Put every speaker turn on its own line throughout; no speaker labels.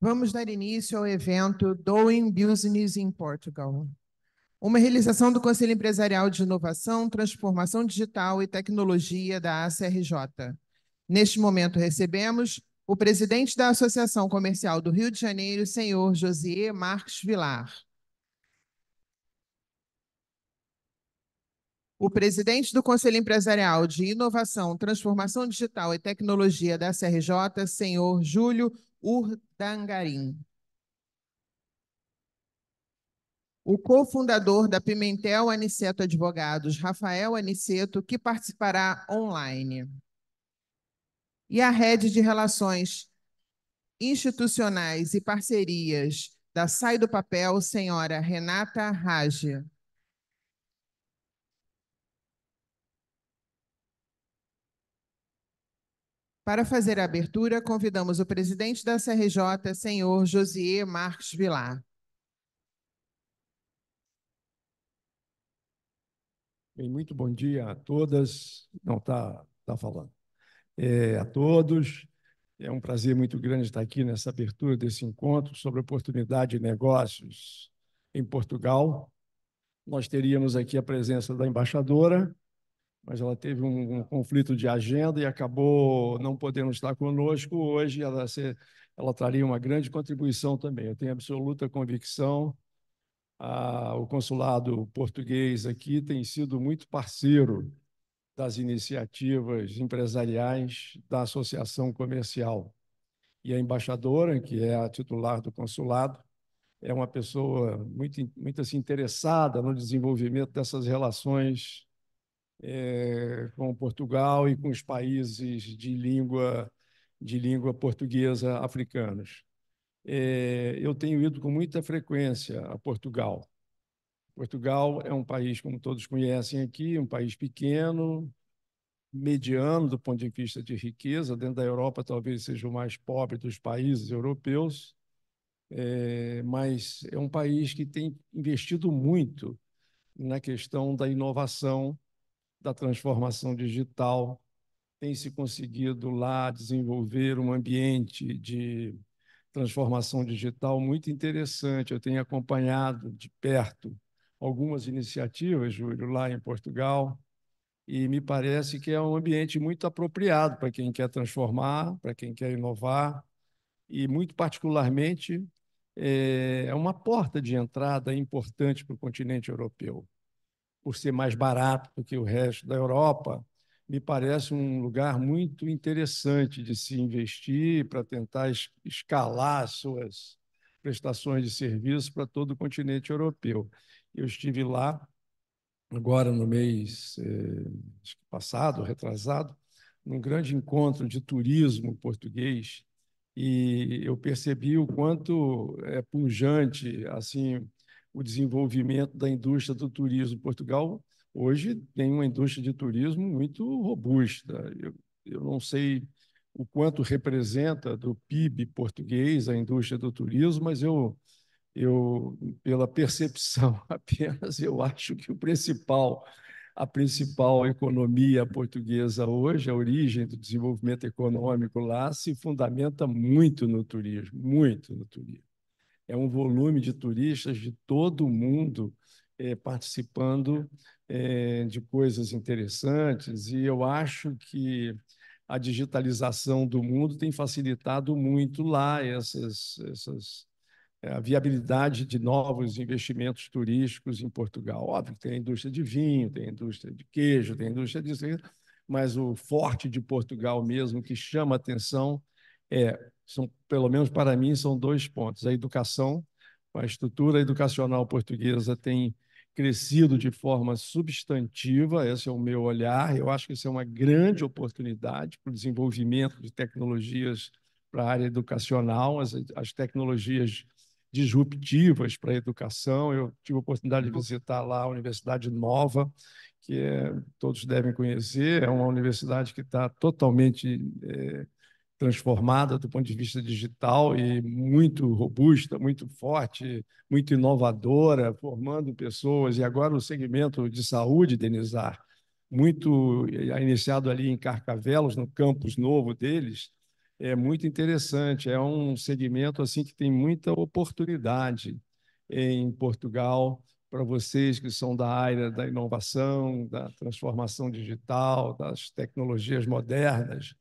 Vamos dar início ao evento Doing Business in Portugal, uma realização do Conselho Empresarial de Inovação, Transformação Digital e Tecnologia da ACRJ. Neste momento recebemos o presidente da Associação Comercial do Rio de Janeiro, senhor José Marques Vilar. O presidente do Conselho Empresarial de Inovação, Transformação Digital e Tecnologia da CRJ, senhor Júlio Urdangarim. O cofundador da Pimentel Aniceto Advogados, Rafael Aniceto, que participará online. E a rede de relações institucionais e parcerias da Sai do Papel, senhora Renata Raja. Para fazer a abertura, convidamos o presidente da CRJ, senhor Josier Marques
Vilar. Bem, muito bom dia a todas. Não, está tá falando. É, a todos. É um prazer muito grande estar aqui nessa abertura desse encontro sobre oportunidade de negócios em Portugal. Nós teríamos aqui a presença da embaixadora, mas ela teve um, um, conflito de agenda e acabou não podendo estar conosco hoje. Ela, se, ela traria uma grande contribuição também. Eu tenho absoluta convicção. Ah, o consulado português aqui tem sido muito parceiro das iniciativas empresariais da associação comercial. E a embaixadora, que é a titular do consulado, é uma pessoa muito, muito assim, interessada no desenvolvimento dessas relações é, com Portugal e com os países de língua, de língua portuguesa africanos. É, eu tenho ido com muita frequência a Portugal. Portugal é um país, como todos conhecem aqui, um país pequeno, mediano do ponto de vista de riqueza. Dentro da Europa, talvez seja o mais pobre dos países europeus, é, mas é um país que tem investido muito na questão da inovação da transformação digital, tem se conseguido lá desenvolver um ambiente de transformação digital muito interessante. Eu tenho acompanhado de perto algumas iniciativas, Júlio, lá em Portugal, e me parece que é um ambiente muito apropriado para quem quer transformar, para quem quer inovar, e muito particularmente eh, é uma porta de entrada importante para o continente europeu por ser mais barato do que o resto da Europa, me parece um lugar muito interessante de se investir para tentar escalar suas prestações de serviço para todo o continente europeu. Eu estive lá agora no mês eh, passado, retrasado, num grande encontro de turismo português e eu percebi o quanto é punjante, assim o desenvolvimento da indústria do turismo. Portugal hoje tem uma indústria de turismo muito robusta. Eu, eu não sei o quanto representa do PIB português a indústria do turismo, mas eu, eu pela percepção apenas, eu acho que o principal a principal economia portuguesa hoje, a origem do desenvolvimento econômico lá se fundamenta muito no turismo, muito no turismo é um volume de turistas de todo o mundo é, participando é, de coisas interessantes, e eu acho que a digitalização do mundo tem facilitado muito lá essas, essas eh, a viabilidade de novos investimentos turísticos em Portugal. Óbvio que tem a indústria de vinho, tem a indústria de queijo, tem a indústria disso, mas o forte de Portugal mesmo que chama atenção é são, pelo menos para mim, são dois pontos. A educação, a estrutura educacional portuguesa tem crescido de forma substantiva, esse é o meu olhar. Eu acho que isso é uma grande oportunidade para o desenvolvimento de tecnologias para a área educacional, as, as tecnologias disruptivas para a educação. Eu tive a oportunidade de uhum. visitar lá a Universidade Nova, que é, todos devem conhecer, é uma universidade que está totalmente é, transformada do ponto de vista digital e muito robusta, muito forte, muito inovadora, formando pessoas. E agora o segmento de saúde, Denizar, muito eh, eh, iniciado ali em Carcavelos, no campus novo deles, é muito interessante. É um segmento assim que tem muita oportunidade em Portugal para vocês que são da área da inovação, da transformação digital, das tecnologias modernas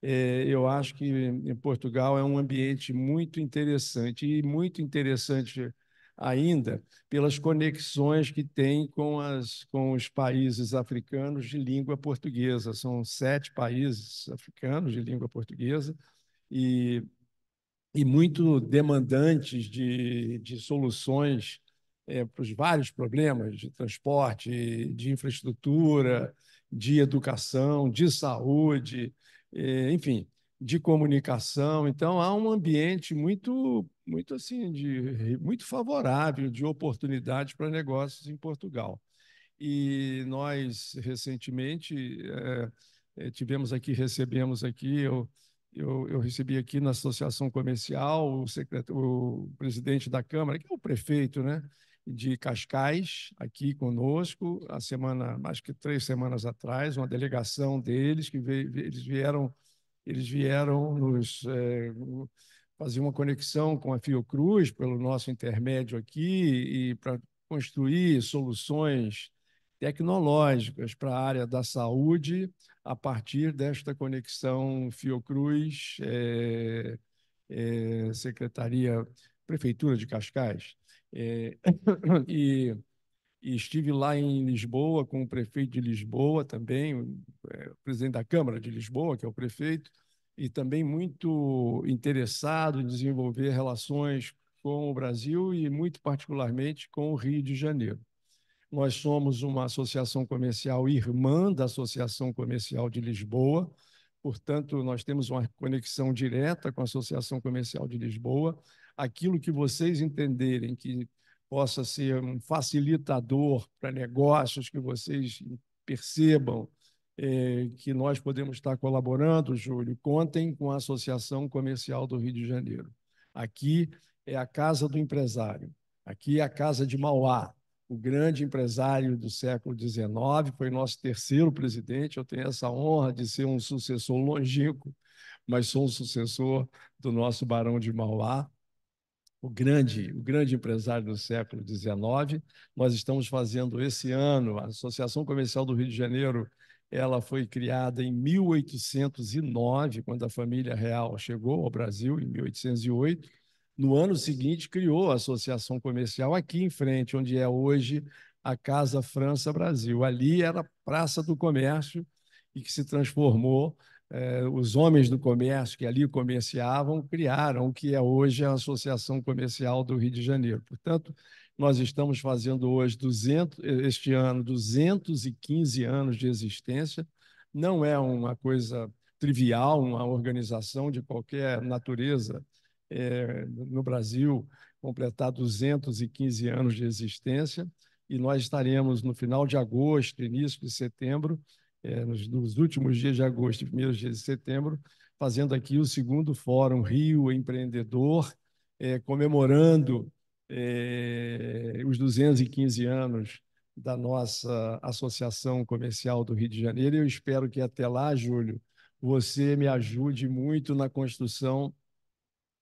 eh, eu acho que em Portugal é um ambiente muito interessante e muito interessante ainda pelas conexões que tem com, as, com os países africanos de língua portuguesa. São sete países africanos de língua portuguesa e, e muito demandantes de, de soluções é, para os vários problemas de transporte, de infraestrutura, de educação, de saúde. Eh, enfim, de comunicação. Então há um ambiente muito, muito assim, de, muito favorável de oportunidade para negócios em Portugal. E nós recentemente é, tivemos aqui, recebemos aqui, eu, eu, eu, recebi aqui na Associação Comercial o, secretário, o presidente da Câmara, que é o prefeito, né? de Cascais aqui conosco, a semana, mais que três semanas atrás, uma delegação deles que veio, eles vieram, eles vieram nos é, fazer uma conexão com a Fiocruz pelo nosso intermédio aqui e para construir soluções tecnológicas para a área da saúde a partir desta conexão Fiocruz é, é, Secretaria Prefeitura de Cascais. É, e, e, estive lá em Lisboa com o prefeito de Lisboa também, é, o presidente da Câmara de Lisboa, que é o prefeito, e também muito interessado em desenvolver relações com o Brasil e, muito particularmente, com o Rio de Janeiro. Nós somos uma associação comercial irmã da Associação Comercial de Lisboa, portanto, nós temos uma conexão direta com a Associação Comercial de Lisboa aquilo que vocês entenderem que possa ser um facilitador para negócios que vocês percebam é, que nós podemos estar colaborando, Júlio, contem com a Associação Comercial do Rio de Janeiro. Aqui é a casa do empresário, aqui é a casa de Mauá, o grande empresário do século XIX, foi nosso terceiro presidente. Eu tenho essa honra de ser um sucessor longínquo, mas sou um sucessor do nosso Barão de Mauá o grande, o grande empresário do século XIX. Nós estamos fazendo esse ano a Associação Comercial do Rio de Janeiro. Ela foi criada em 1809, quando a família real chegou ao Brasil em 1808. No ano seguinte criou a Associação Comercial aqui em frente, onde é hoje a Casa França Brasil. Ali era Praça do Comércio e que se transformou eh, os homens do comércio que ali comerciavam criaram o que é hoje a Associação Comercial do Rio de Janeiro. Portanto, nós estamos fazendo hoje, 200, este ano, 215 anos de existência. Não é uma coisa trivial, uma organização de qualquer natureza eh, no Brasil completar 215 anos de existência e nós estaremos no final de agosto, início de setembro, é, nos, nos, últimos dias de agosto e primeiros dias de setembro, fazendo aqui o segundo Fórum Rio Empreendedor, é, comemorando é, os 215 anos da nossa Associação Comercial do Rio de Janeiro. Eu espero que até lá, Júlio, você me ajude muito na construção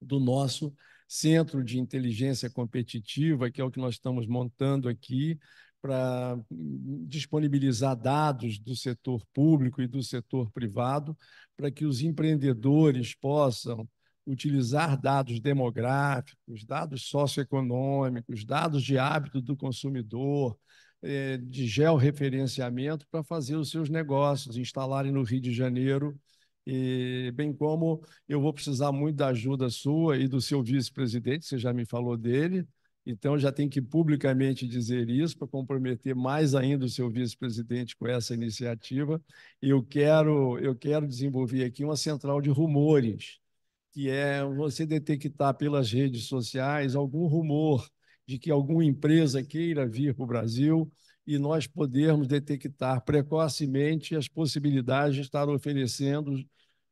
do nosso centro de inteligência competitiva, que é o que nós estamos montando aqui, para disponibilizar dados do setor público e do setor privado, para que os empreendedores possam utilizar dados demográficos, dados socioeconômicos, dados de hábito do consumidor, eh, de georreferenciamento para fazer os seus negócios, instalarem no Rio de Janeiro. E, bem como eu vou precisar muito da ajuda sua e do seu vice-presidente, você já me falou dele, então, já tem que publicamente dizer isso para comprometer mais ainda o seu vice-presidente com essa iniciativa. Eu quero, eu quero desenvolver aqui uma central de rumores, que é você detectar pelas redes sociais algum rumor de que alguma empresa queira vir para o Brasil e nós podermos detectar precocemente as possibilidades de estar oferecendo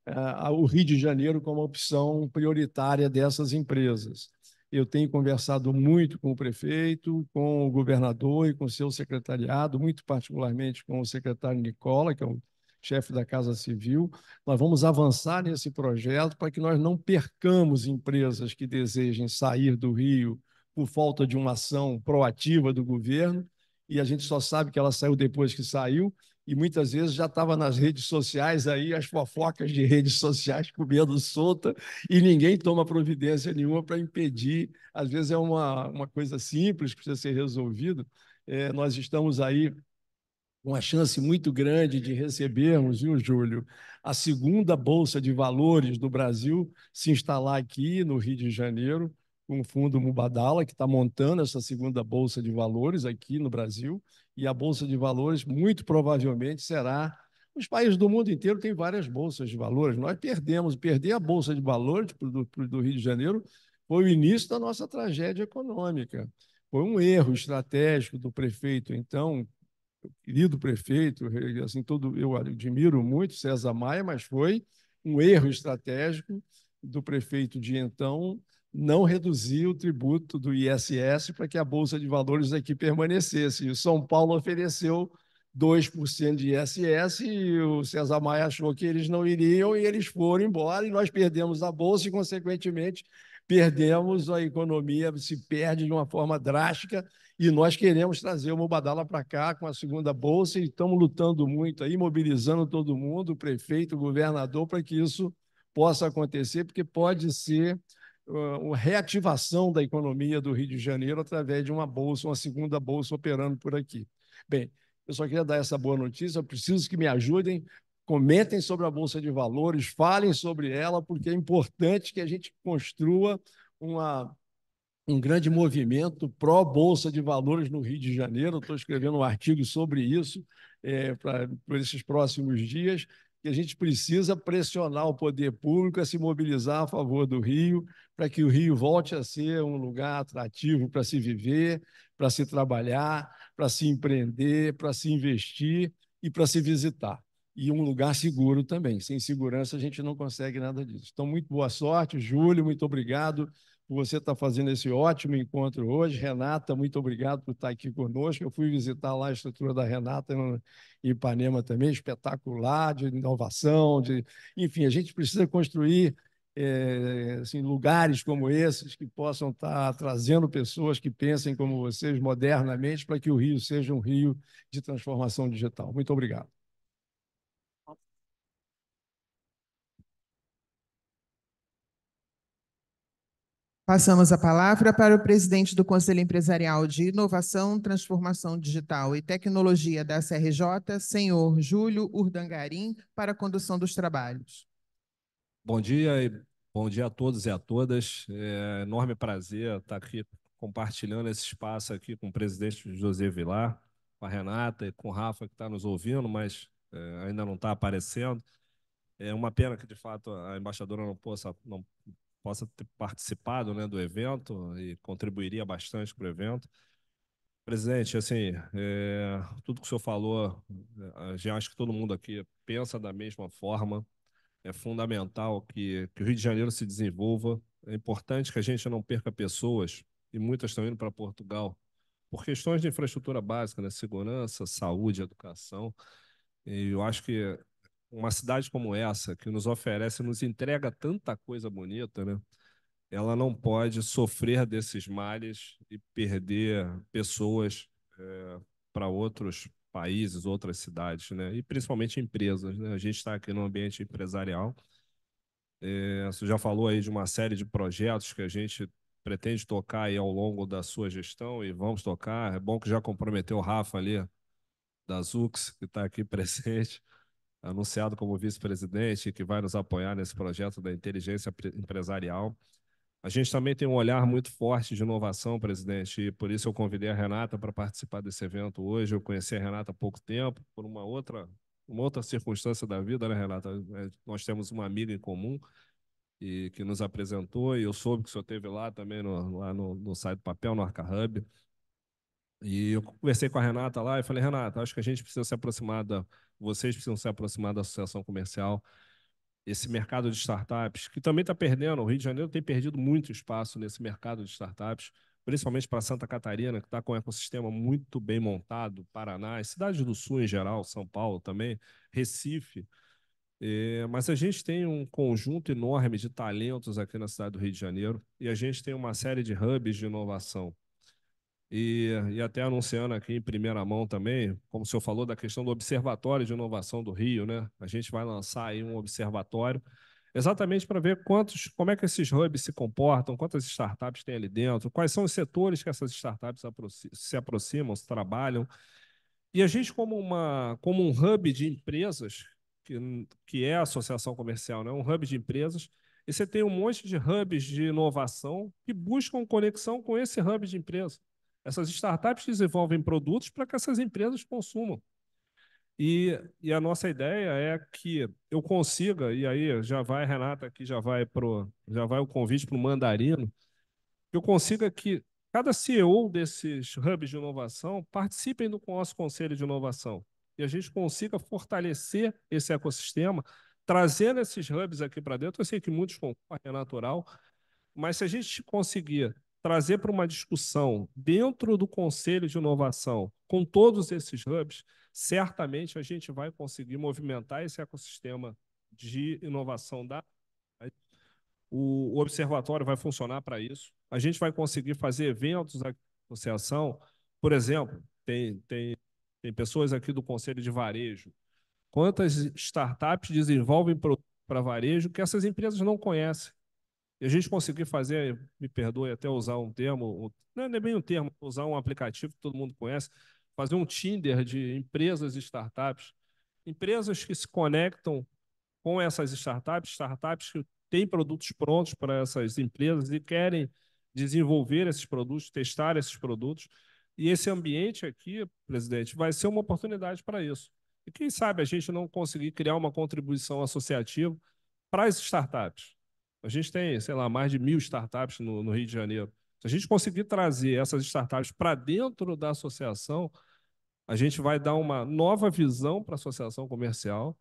uh, o Rio de Janeiro como opção prioritária dessas empresas. Eu tenho conversado muito com o prefeito, com o governador e com seu secretariado, muito particularmente com o secretário Nicola, que é o chefe da Casa Civil. Nós vamos avançar nesse projeto para que nós não percamos empresas que desejem sair do Rio por falta de uma ação proativa do governo, e a gente só sabe que ela saiu depois que saiu, e muitas vezes já estava nas redes sociais aí, as fofocas de redes sociais comendo solta, e ninguém toma providência nenhuma para impedir. Às vezes é uma, uma coisa simples precisa ser resolvido. É, nós estamos aí uma chance muito grande de recebermos, viu, Júlio, a segunda Bolsa de Valores do Brasil se instalar aqui no Rio de Janeiro um fundo Mubadala que está montando essa segunda bolsa de valores aqui no Brasil e a bolsa de valores muito provavelmente será os países do mundo inteiro têm várias bolsas de valores. Nós perdemos, perder a bolsa de valores do, do Rio de Janeiro foi o início da nossa tragédia econômica. Foi um erro estratégico do prefeito, então, querido prefeito, assim todo, eu admiro muito César Maia, mas foi um erro estratégico do prefeito de então não reduzir o tributo do ISS para que a Bolsa de Valores aqui permanecesse. E o São Paulo ofereceu 2% de ISS e o César Maia achou que eles não iriam e eles foram embora e nós perdemos a Bolsa e, consequentemente, perdemos a economia, se perde de uma forma drástica e nós queremos trazer o Mubadala para cá com a segunda Bolsa e estamos lutando muito aí, mobilizando todo mundo, o prefeito, o governador, para que isso possa acontecer, porque pode ser a reativação da economia do Rio de Janeiro através de uma bolsa, uma segunda bolsa operando por aqui. Bem, eu só queria dar essa boa notícia, eu preciso que me ajudem, comentem sobre a Bolsa de Valores, falem sobre ela, porque é importante que a gente construa uma, um grande movimento pró-Bolsa de Valores no Rio de Janeiro. Estou escrevendo um artigo sobre isso é, por esses próximos dias que a gente precisa pressionar o poder público a se mobilizar a favor do Rio, para que o Rio volte a ser um lugar atrativo para se viver, para se trabalhar, para se empreender, para se investir e para se visitar. E um lugar seguro também. Sem segurança, a gente não consegue nada disso. Então, muito boa sorte, Júlio, muito obrigado por você estar tá fazendo esse ótimo encontro hoje. Renata, muito obrigado por estar tá aqui conosco. Eu fui visitar lá a estrutura da Renata em Ipanema também, espetacular, de inovação, de... enfim, a gente precisa construir é, assim, lugares como esses que possam estar tá trazendo pessoas que pensem como vocês modernamente para que o Rio seja um rio de transformação digital. Muito obrigado.
Passamos a palavra para o presidente do Conselho Empresarial de Inovação, Transformação Digital e Tecnologia da CRJ, senhor Júlio Urdangarim, para a condução dos trabalhos.
Bom dia e bom dia a todos e a todas. É enorme prazer estar aqui compartilhando esse espaço aqui com o presidente José Vilar, com a Renata e com o Rafa que está nos ouvindo, mas é, ainda não está aparecendo. É uma pena que, de fato, a embaixadora não possa, não possa ter participado né, do evento e contribuiria bastante para o evento. Presidente, assim, é, tudo que o senhor falou, é, já acho que todo mundo aqui pensa da mesma forma. É fundamental que, que o Rio de Janeiro se desenvolva. É importante que a gente não perca pessoas, e muitas estão indo para Portugal, por questões de infraestrutura básica, né? segurança, saúde, educação. E eu acho que uma cidade como essa, que nos oferece, nos entrega tanta coisa bonita, né? ela não pode sofrer desses males e perder pessoas é, eh, para outros países, outras cidades, né? e principalmente empresas. Né? A gente está aqui no ambiente empresarial. É, você já falou aí de uma série de projetos que a gente pretende tocar aí ao longo da sua gestão e vamos tocar. É bom que já comprometeu o Rafa ali, da Zux, que está aqui presente anunciado como vice-presidente, que vai nos apoiar nesse projeto da inteligência empresarial. A gente também tem um olhar muito forte de inovação, presidente, e por isso eu convidei a Renata para participar desse evento hoje. Eu conheci a Renata há pouco tempo, por uma outra, uma outra circunstância da vida, né, Renata? É, nós temos uma amiga em comum e que nos apresentou, e eu soube que o senhor esteve lá também, no, lá no, no site do papel, no Arca Hub. E eu conversei com a Renata lá e falei, Renata, acho que a gente precisa se aproximar da vocês precisam se aproximar da associação comercial. Esse mercado de startups, que também está perdendo, o Rio de Janeiro tem perdido muito espaço nesse mercado de startups, principalmente para Santa Catarina, que está com um ecossistema muito bem montado, Paraná, cidades do Sul em geral, São Paulo também, Recife. É, mas a gente tem um conjunto enorme de talentos aqui na cidade do Rio de Janeiro e a gente tem uma série de hubs de inovação. E, e até anunciando aqui em primeira mão também, como o senhor falou, da questão do Observatório de Inovação do Rio, né? A gente vai lançar aí um observatório exatamente para ver quantos, como é que esses hubs se comportam, quantas startups tem ali dentro, quais são os setores que essas startups se aproximam, se trabalham. E a gente, como, uma, como um hub de empresas, que, que é a associação comercial, né? um hub de empresas, e você tem um monte de hubs de inovação que buscam conexão com esse hub de empresa. Essas startups desenvolvem produtos para que essas empresas consumam. E, e, a nossa ideia é que eu consiga, e aí já vai, Renata, aqui já vai pro, já vai o convite para o mandarino, que eu consiga que cada CEO desses hubs de inovação participem do nosso conselho de inovação. E a gente consiga fortalecer esse ecossistema, trazendo esses hubs aqui para dentro. Eu sei que muitos concorrem, é natural, mas se a gente conseguir trazer para uma discussão dentro do Conselho de Inovação com todos esses hubs, certamente a gente vai conseguir movimentar esse ecossistema de inovação da. O observatório vai funcionar para isso. A gente vai conseguir fazer eventos da associação. Por exemplo, tem, tem, tem pessoas aqui do Conselho de Varejo. Quantas startups desenvolvem produtos para varejo que essas empresas não conhecem? a gente conseguir fazer, me perdoe até usar um termo, não é bem um termo, usar um aplicativo que todo mundo conhece, fazer um Tinder de empresas e startups. Empresas que se conectam com essas startups, startups que têm produtos prontos para essas empresas e querem desenvolver esses produtos, testar esses produtos. E esse ambiente aqui, presidente, vai ser uma oportunidade para isso. E quem sabe a gente não conseguir criar uma contribuição associativa para as startups. A gente tem, sei lá, mais de mil startups no, no Rio de Janeiro. Se a gente conseguir trazer essas startups para dentro da associação, a gente vai dar uma nova visão para a associação comercial,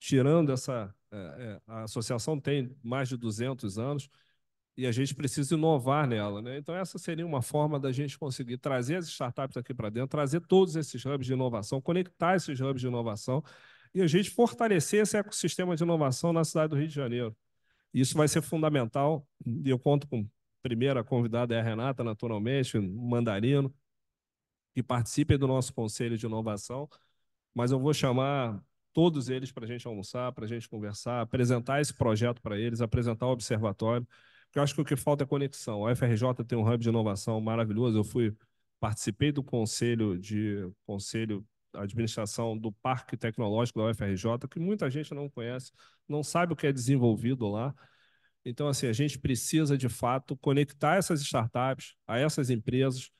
tirando essa. É, é, a associação tem mais de 200 anos e a gente precisa inovar nela. Né? Então, essa seria uma forma da gente conseguir trazer as startups aqui para dentro, trazer todos esses hubs de inovação, conectar esses hubs de inovação e a gente fortalecer esse ecossistema de inovação na cidade do Rio de Janeiro. Isso vai ser fundamental. e Eu conto com a primeira convidada é a Renata, naturalmente, um mandarino, que participe do nosso conselho de inovação. Mas eu vou chamar todos eles para a gente almoçar, para a gente conversar, apresentar esse projeto para eles, apresentar o observatório. Porque eu acho que o que falta é conexão. A FRJ tem um hub de inovação maravilhoso. Eu fui participei do conselho de conselho administração do Parque Tecnológico da UFRJ, que muita gente não conhece, não sabe o que é desenvolvido lá. Então, assim, a gente precisa, de fato, conectar essas startups a essas empresas.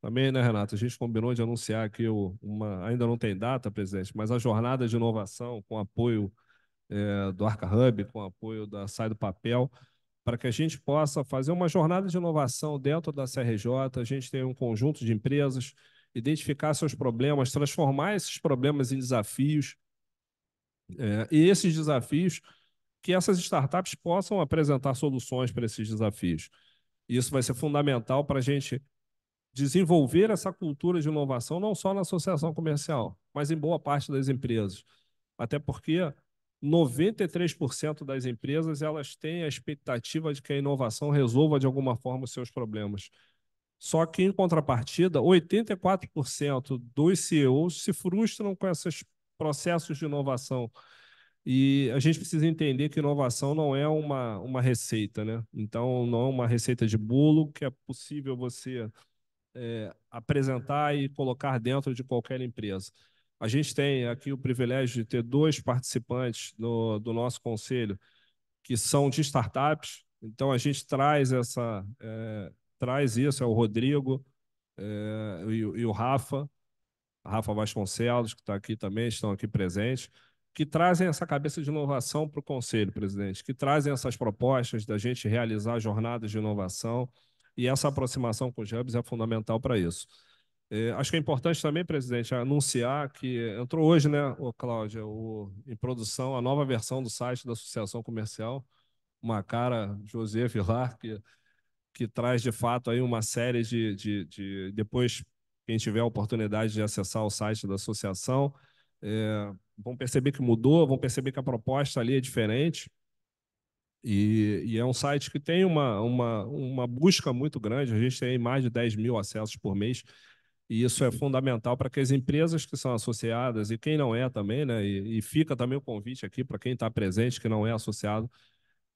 Também, né, Renato? A gente combinou de anunciar aqui, uma, ainda não tem data, presidente, mas a jornada de inovação com apoio é, do Arca Hub, com apoio da Sai do Papel, para que a gente possa fazer uma jornada de inovação dentro da CRJ. A gente tem um conjunto de empresas identificar seus problemas, transformar esses problemas em desafios. É, e esses desafios, que essas startups possam apresentar soluções para esses desafios. Isso vai ser fundamental para a gente desenvolver essa cultura de inovação, não só na associação comercial, mas em boa parte das empresas. Até porque 93% das empresas elas têm a expectativa de que a inovação resolva de alguma forma os seus problemas. Só que, em contrapartida, 84% dos CEOs se frustram com esses processos de inovação. E a gente precisa entender que inovação não é uma, uma receita, né? Então, não é uma receita de bolo que é possível você é, apresentar e colocar dentro de qualquer empresa. A gente tem aqui o privilégio de ter dois participantes do, do nosso conselho que são de startups, então a gente traz essa, é, traz isso, é o Rodrigo é, e, e, o Rafa, Rafa Vasconcelos, que está aqui também, estão aqui presentes, que trazem essa cabeça de inovação para o Conselho, presidente, que trazem essas propostas da gente realizar jornadas de inovação e essa aproximação com os hubs é fundamental para isso. É, acho que é importante também, presidente, anunciar que entrou hoje, né, ô Cláudia, o, em produção a nova versão do site da Associação Comercial, uma cara José Vilar, que que traz de fato aí uma série de, de, de depois quem tiver a oportunidade de acessar o site da associação é, vão perceber que mudou, vão perceber que a proposta ali é diferente e, e, é um site que tem uma, uma, uma busca muito grande, a gente tem mais de 10 mil acessos por mês e isso é fundamental para que as empresas que são associadas e quem não é também, né, e, e fica também o convite aqui para quem está presente que não é associado,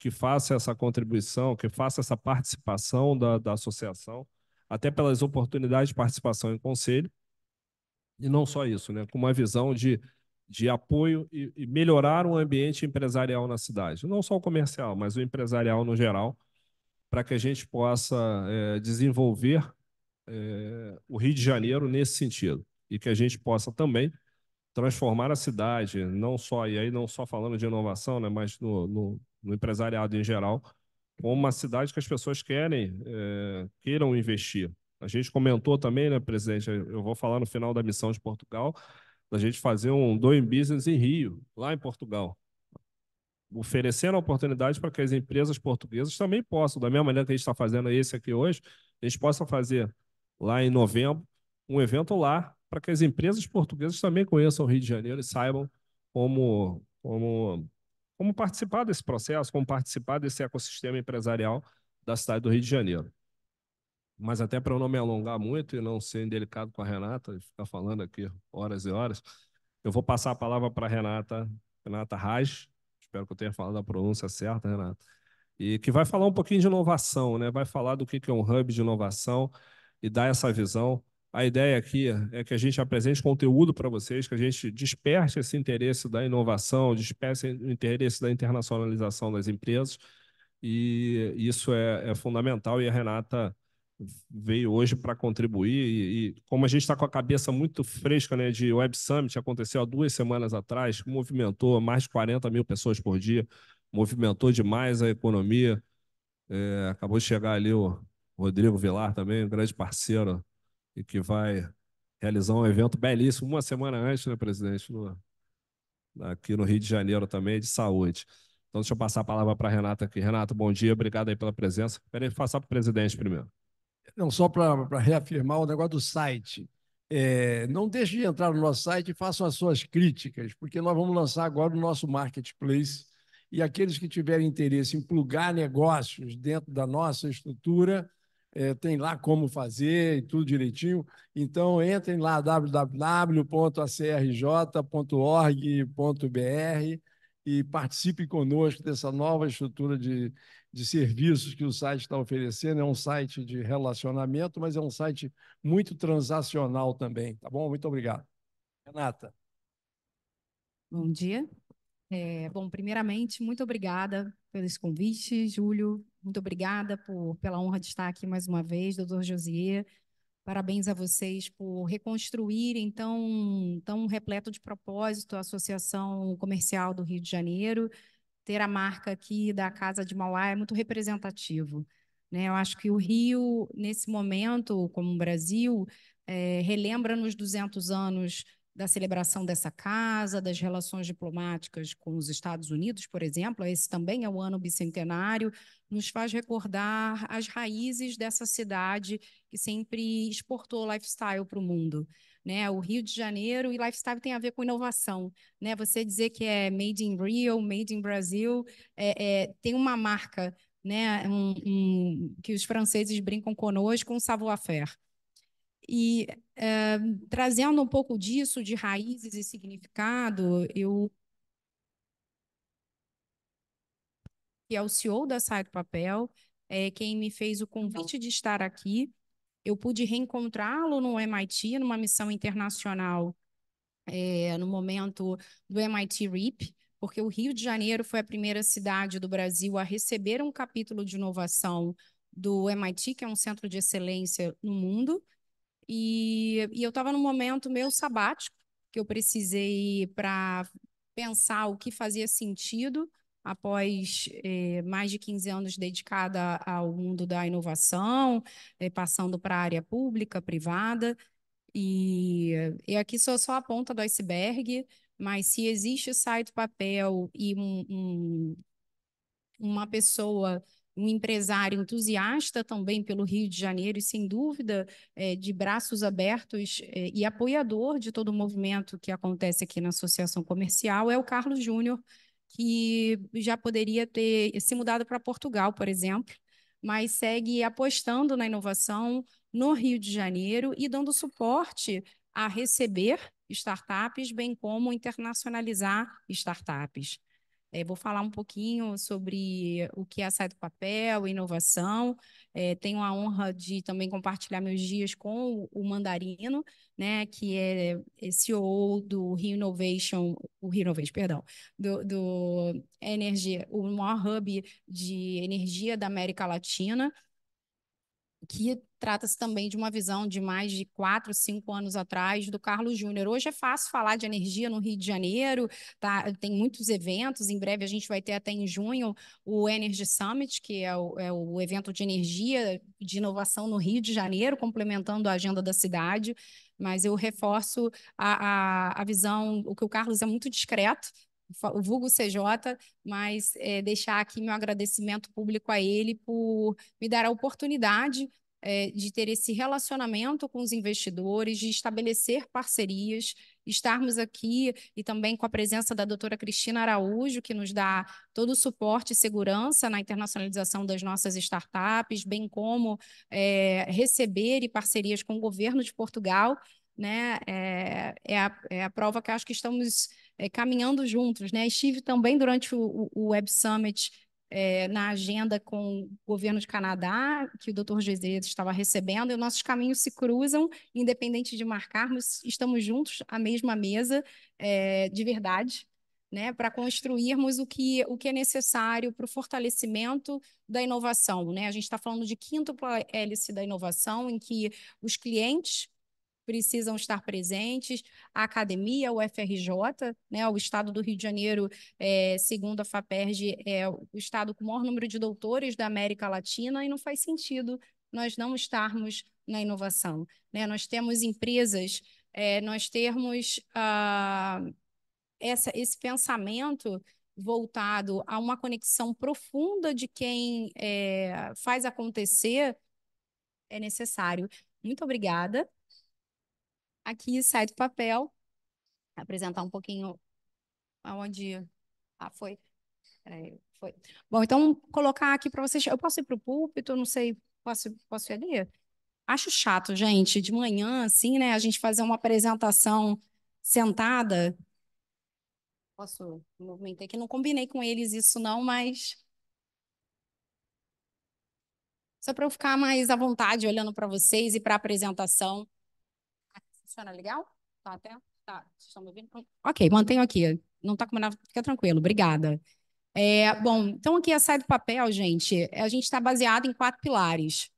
que faça essa contribuição, que faça essa participação da, da associação, até pelas oportunidades de participação em conselho, e não só isso, né? com uma visão de, de apoio e, e melhorar o ambiente empresarial na cidade, não só o comercial, mas o empresarial no geral, para que a gente possa é, desenvolver é, o Rio de Janeiro nesse sentido e que a gente possa também transformar a cidade, não só, e aí não só falando de inovação, né, mas no, no, no empresariado em geral, como uma cidade que as pessoas querem, é, queiram investir. A gente comentou também, né, presidente? Eu vou falar no final da missão de Portugal, da gente fazer um doing business em Rio, lá em Portugal. Oferecendo a oportunidade para que as empresas portuguesas também possam, da mesma maneira que a gente está fazendo esse aqui hoje, a gente possa fazer lá em novembro um evento lá, para que as empresas portuguesas também conheçam o Rio de Janeiro e saibam como, como como participar desse processo, como participar desse ecossistema empresarial da cidade do Rio de Janeiro. Mas até para eu não me alongar muito e não ser indelicado com a Renata, ficar falando aqui horas e horas, eu vou passar a palavra para a Renata, Renata Raj, espero que eu tenha falado a pronúncia certa, Renata, e que vai falar um pouquinho de inovação, né? vai falar do que é um hub de inovação e dar essa visão a ideia aqui é que a gente apresente conteúdo para vocês, que a gente desperte esse interesse da inovação, desperte o interesse da internacionalização das empresas, e isso é, é fundamental. E a Renata veio hoje para contribuir. E, e, como a gente está com a cabeça muito fresca né, de Web Summit, aconteceu há duas semanas atrás, que movimentou mais de 40 mil pessoas por dia, movimentou demais a economia. É, acabou de chegar ali o Rodrigo Vilar também, um grande parceiro e que vai realizar um evento belíssimo uma semana antes, né, presidente? No, aqui no Rio de Janeiro também, de saúde. Então, deixa eu passar a palavra para a Renata aqui. Renata, bom dia, obrigado aí pela presença. Peraí, passar para o presidente primeiro.
Não, só para reafirmar o negócio do site. É, não deixe de entrar no nosso site e façam as suas críticas, porque nós vamos lançar agora o nosso marketplace e aqueles que tiverem interesse em plugar negócios dentro da nossa estrutura, é, tem lá como fazer e tudo direitinho. Então, entrem lá www.acrj.org.br e participe conosco dessa nova estrutura de, de serviços que o site está oferecendo. É um site de relacionamento, mas é um site muito transacional também, tá bom? Muito obrigado. Renata.
Bom dia. É, bom, primeiramente, muito obrigada pelo convite, Júlio, muito obrigada por, pela honra de estar aqui mais uma vez, doutor Josier. Parabéns a vocês por reconstruírem tão, tão repleto de propósito a Associação Comercial do Rio de Janeiro. Ter a marca aqui da Casa de Mauá é muito representativo. Né? Eu acho que o Rio, nesse momento, como o Brasil, é, eh, relembra nos 200 anos da celebração dessa casa, das relações diplomáticas com os Estados Unidos, por exemplo, esse também é o ano bicentenário, nos faz recordar as raízes dessa cidade que sempre exportou lifestyle para o mundo. Né? O Rio de Janeiro e lifestyle tem a ver com inovação. Né? Você dizer que é made in Rio, made in Brasil, é, é, tem uma marca né? Um, um, que os franceses brincam conosco, um savoir-faire. E eh, trazendo um pouco disso de raízes e significado, eu que é o CEO da Sai Papel, é quem me fez o convite de estar aqui. Eu pude reencontrá-lo no MIT, numa missão internacional, é, no momento do MIT REAP, porque o Rio de Janeiro foi a primeira cidade do Brasil a receber um capítulo de inovação do MIT, que é um centro de excelência no mundo, e, e eu estava num momento meu sabático, que eu precisei para pensar o que fazia sentido após eh, mais de 15 anos dedicada ao mundo da inovação, eh, passando para a área pública, privada. E, e aqui sou só a ponta do iceberg, mas se existe o site papel e um, um, uma pessoa um empresário entusiasta também pelo Rio de Janeiro e, sem dúvida, é, de braços abertos é, e apoiador de todo o movimento que acontece aqui na Associação Comercial, é o Carlos Júnior, que já poderia ter se mudado para Portugal, por exemplo, mas segue apostando na inovação no Rio de Janeiro e dando suporte a receber startups, bem como internacionalizar startups. É, vou falar um pouquinho sobre o que é Sai do Papel, inovação. É, tenho a honra de também compartilhar meus dias com o, Mandarino, né, que é, é CEO do Rio Innovation, o Rio Innovation, perdão, do, do Energia, o maior hub de energia da América Latina que trata-se também de uma visão de mais de quatro, cinco anos atrás do Carlos Júnior. Hoje é fácil falar de energia no Rio de Janeiro, tá? tem muitos eventos, em breve a gente vai ter até em junho o Energy Summit, que é o, é o evento de energia, de inovação no Rio de Janeiro, complementando a agenda da cidade, mas eu reforço a, a, a visão, o que o Carlos é muito discreto, o vulgo CJ, mas é, deixar aqui meu agradecimento público a ele por me dar a oportunidade é, de ter esse relacionamento com os investidores, de estabelecer parcerias, estarmos aqui e também com a presença da doutora Cristina Araújo, que nos dá todo o suporte e segurança na internacionalização das nossas startups, bem como é, receber e parcerias com o governo de Portugal, né? É, é, a, é a prova que acho que estamos é, caminhando juntos. Né? Estive também durante o, o Web Summit é, na agenda com o governo de Canadá, que o Dr. Gezedo estava recebendo, e nossos caminhos se cruzam, independente de marcarmos, estamos juntos à mesma mesa, é, de verdade, né, para construirmos o que, o que é necessário para o fortalecimento da inovação. Né? A gente está falando de quinta hélice da inovação, em que os clientes precisam estar presentes, a academia, o FRJ, né, o estado do Rio de Janeiro, é, segundo a FAPERJ, é o estado com o maior número de doutores da América Latina, e não faz sentido nós não estarmos na inovação. Né? Nós temos empresas, é, nós temos ah, essa, esse pensamento voltado a uma conexão profunda de quem é, faz acontecer é necessário. Muito obrigada aqui sai do papel. Apresentar um pouquinho aonde. Ah, foi. Peraí, foi. Bom, então, colocar aqui para vocês. Eu posso ir para o púlpito, não sei, posso, posso ir ali? Acho chato, gente, de manhã, assim, né? A gente fazer uma apresentação sentada. Posso movimentar aqui? Não combinei com eles isso, não, mas. Só para eu ficar mais à vontade olhando para vocês e para a apresentação. Funciona legal? Tá até? Tá, vocês estão me ouvindo? Ok, mantenho aqui. Não está nada fica tranquilo. Obrigada. É, bom, então aqui a Sai do Papel, gente, a gente está baseado em quatro pilares.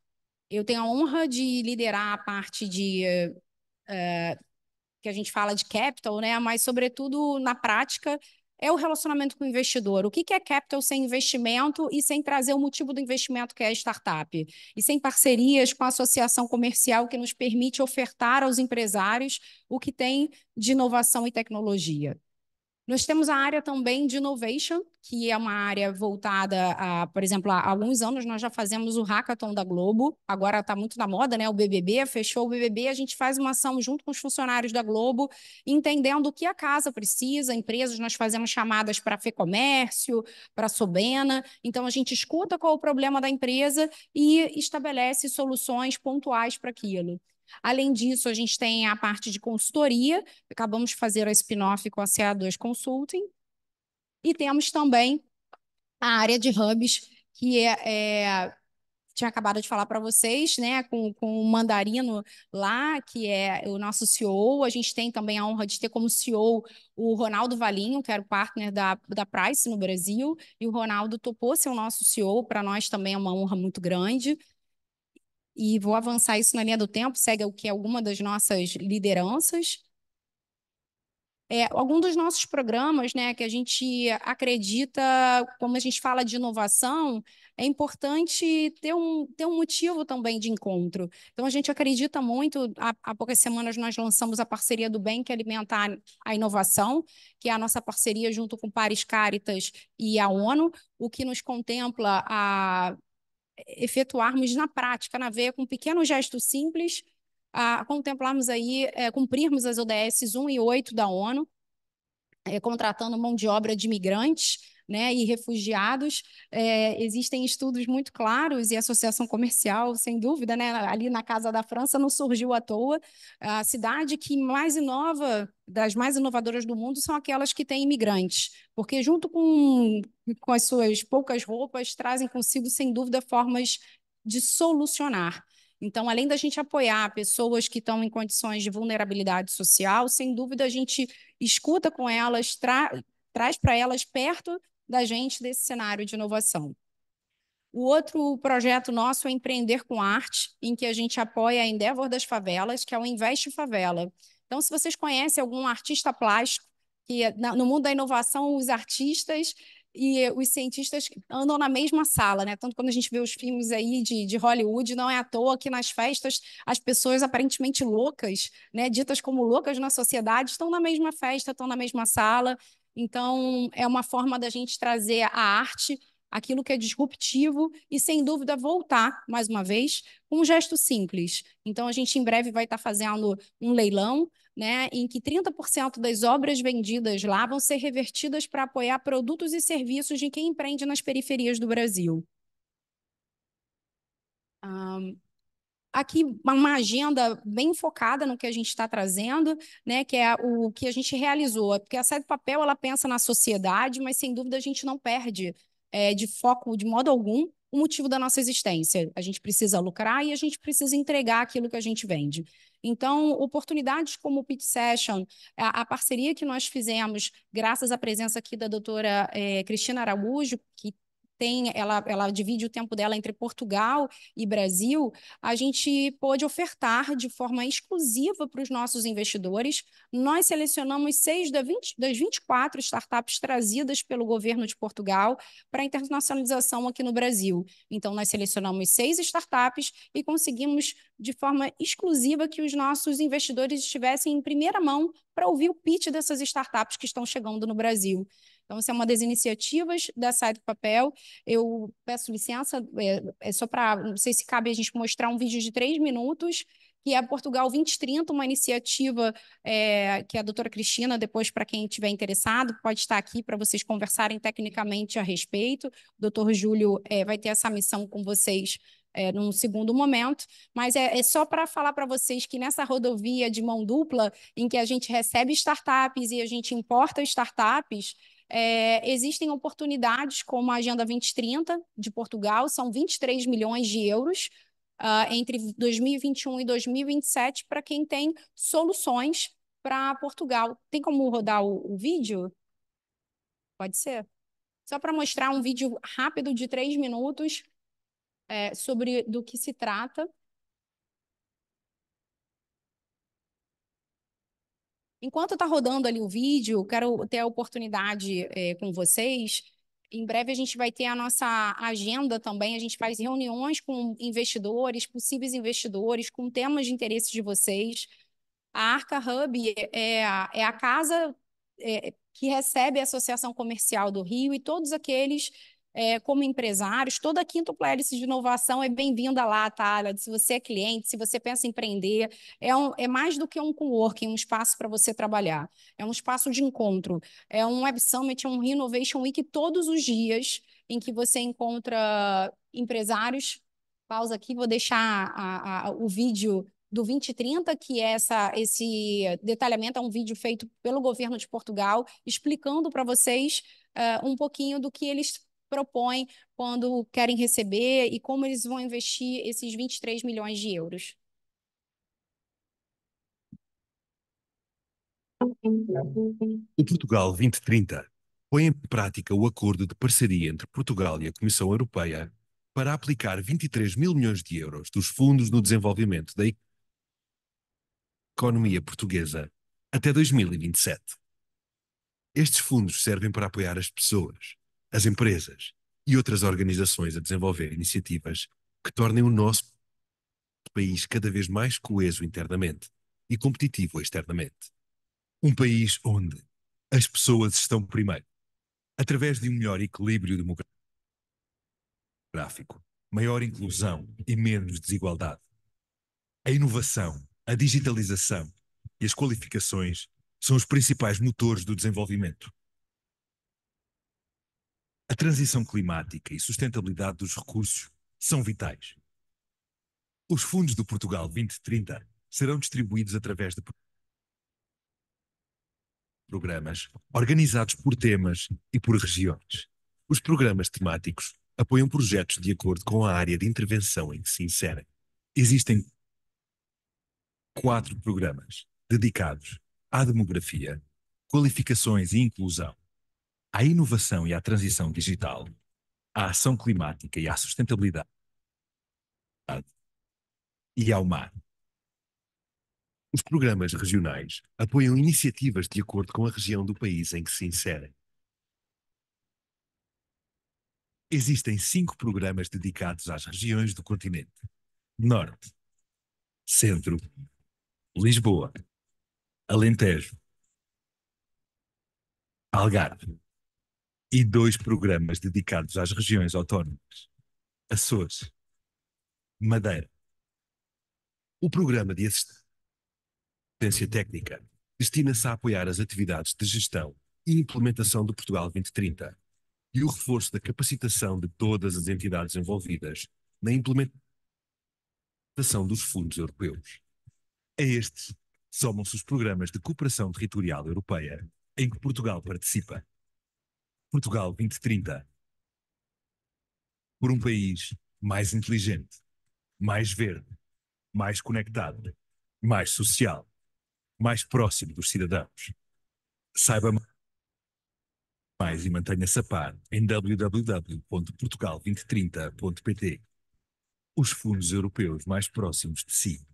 Eu tenho a honra de liderar a parte de... Uh, que a gente fala de capital, né? Mas, sobretudo, na prática, é o relacionamento com o investidor. O que é capital sem investimento e sem trazer o motivo do investimento que é a startup? E sem parcerias com a associação comercial que nos permite ofertar aos empresários o que tem de inovação e tecnologia. Nós temos a área também de innovation, que é uma área voltada a, por exemplo, há alguns anos nós já fazemos o hackathon da Globo, agora está muito na moda, né? O BBB fechou o BBB, a gente faz uma ação junto com os funcionários da Globo, entendendo o que a casa precisa, empresas, nós fazemos chamadas para Fê Comércio, para Sobena, então a gente escuta qual é o problema da empresa e estabelece soluções pontuais para aquilo. Além disso, a gente tem a parte de consultoria, acabamos de fazer a spin-off com a CA2 Consulting, e temos também a área de hubs, que é, é tinha acabado de falar para vocês, né, com, com o Mandarino lá, que é o nosso CEO. A gente tem também a honra de ter como CEO o Ronaldo Valinho, que era o partner da, da Price no Brasil, e o Ronaldo topou ser o nosso CEO. Para nós também é uma honra muito grande e vou avançar isso na linha do tempo, segue o que é alguma das nossas lideranças. É, algum dos nossos programas, né, que a gente acredita, como a gente fala de inovação, é importante ter um, ter um motivo também de encontro. Então, a gente acredita muito, há, há poucas semanas nós lançamos a parceria do Bem, que alimenta alimentar a inovação, que é a nossa parceria junto com Pares Caritas e a ONU, o que nos contempla a efetuarmos na prática, na veia, com um pequeno gesto simples, a contemplarmos aí, é, cumprirmos as ODSs 1 e 8 da ONU, é, contratando mão de obra de imigrantes né, e refugiados. É, existem estudos muito claros e a associação comercial, sem dúvida, né, ali na Casa da França não surgiu à toa. A cidade que mais inova, das mais inovadoras do mundo, são aquelas que têm imigrantes, porque junto com, com as suas poucas roupas, trazem consigo, sem dúvida, formas de solucionar. Então, além da gente apoiar pessoas que estão em condições de vulnerabilidade social, sem dúvida a gente escuta com elas, tra traz para elas perto da gente desse cenário de inovação. O outro projeto nosso é Empreender com Arte, em que a gente apoia a Endeavor das Favelas, que é o Investe Favela. Então, se vocês conhecem algum artista plástico, que no mundo da inovação, os artistas e eh, os cientistas andam na mesma sala, né? Tanto quando a gente vê os filmes aí de, de Hollywood, não é à toa que nas festas as pessoas aparentemente loucas, né? Ditas como loucas na sociedade, estão na mesma festa, estão na mesma sala. Então, é uma forma da gente trazer a arte, aquilo que é disruptivo e, sem dúvida, voltar, mais uma vez, com um gesto simples. Então, a gente em breve vai estar fazendo um leilão né, em que 30% das obras vendidas lá vão ser revertidas para apoiar produtos e serviços de quem empreende nas periferias do Brasil. Um, aqui uma agenda bem focada no que a gente está trazendo, né, que é o que a gente realizou, é porque a Sede do Papel ela pensa na sociedade, mas sem dúvida a gente não perde é, de foco de modo algum o motivo da nossa existência. A gente precisa lucrar e a gente precisa entregar aquilo que a gente vende. Então, oportunidades como o Pit Session, a, a, parceria que nós fizemos, graças à presença aqui da doutora eh, Cristina Araújo, que tem, ela, ela divide o tempo dela entre Portugal e Brasil, a gente pôde ofertar de forma exclusiva para os nossos investidores. Nós selecionamos seis da 20, das 24 startups trazidas pelo governo de Portugal para internacionalização aqui no Brasil. Então, nós selecionamos seis startups e conseguimos, de forma exclusiva, que os nossos investidores estivessem em primeira mão para ouvir o pitch dessas startups que estão chegando no Brasil. Então, essa é uma das iniciativas da Sai do Papel. Eu peço licença, é, é só para, não sei se cabe a gente mostrar um vídeo de três minutos, que é Portugal 2030, uma iniciativa é, que a doutora Cristina, depois para quem estiver interessado, pode estar aqui para vocês conversarem tecnicamente a respeito. O doutor Júlio é, vai ter essa missão com vocês é, num segundo momento, mas é, é só para falar para vocês que nessa rodovia de mão dupla, em que a gente recebe startups e a gente importa startups, é, existem oportunidades como a Agenda 2030 de Portugal, são 23 milhões de euros uh, entre 2021 e 2027 para quem tem soluções para Portugal. Tem como rodar o, o vídeo? Pode ser? Só para mostrar um vídeo rápido de três minutos é, sobre do que se trata. Enquanto está rodando ali o vídeo, quero ter a oportunidade é, com vocês. Em breve a gente vai ter a nossa agenda também. A gente faz reuniões com investidores, possíveis investidores, com temas de interesse de vocês. A Arca Hub é, a, é a casa é, que recebe a Associação Comercial do Rio e todos aqueles é, como empresários, toda a quíntupla hélice de inovação é bem-vinda lá, tá Tá? Se você é cliente, se você pensa em empreender, é, um, é mais do que um coworking, um espaço para você trabalhar. É um espaço de encontro, é um Web Summit, é um Innovation Week todos os dias em que você encontra empresários. Pausa aqui, vou deixar a, a, o vídeo do 2030, que é essa, esse detalhamento é um vídeo feito pelo governo de Portugal, explicando para vocês uh, um pouquinho do que eles propõem quando querem receber e como eles vão investir esses 23 milhões de euros.
O
Portugal 2030 põe em prática o acordo de parceria entre Portugal e a Comissão Europeia para aplicar 23 mil milhões de euros dos fundos no desenvolvimento da economia portuguesa até 2027. Estes fundos servem para apoiar as pessoas, as empresas e outras organizações a desenvolver iniciativas que tornem o nosso país cada vez mais coeso internamente e competitivo externamente. Um país onde as pessoas estão primeiro, através de um melhor equilíbrio demográfico, maior inclusão e menos desigualdade. A inovação, a digitalização e as qualificações são os principais motores do desenvolvimento. A transição climática e sustentabilidade dos recursos são vitais. Os fundos do Portugal 2030 serão distribuídos através de programas organizados por temas e por regiões. Os programas temáticos apoiam projetos de acordo com a área de intervenção em que se inserem. Existem quatro programas dedicados à demografia, qualificações e inclusão, à inovação e à transição digital, à ação climática e à sustentabilidade e ao mar. Os programas regionais apoiam iniciativas de acordo com a região do país em que se inserem. Existem cinco programas dedicados às regiões do continente: Norte, Centro, Lisboa, Alentejo, Algarve e dois programas dedicados às regiões autónomas, Açores, Madeira. O programa de assistência técnica destina-se a apoiar as atividades de gestão e implementação do Portugal 2030 e o reforço da capacitação de todas as entidades envolvidas na implementação dos fundos europeus. A estes somam-se os programas de cooperação territorial europeia em que Portugal participa Portugal 2030. Por um país mais inteligente, mais verde, mais conectado, mais social, mais próximo dos cidadãos. Saiba mais e mantenha-se a par em www.portugal2030.pt. Os fundos europeus mais próximos de si.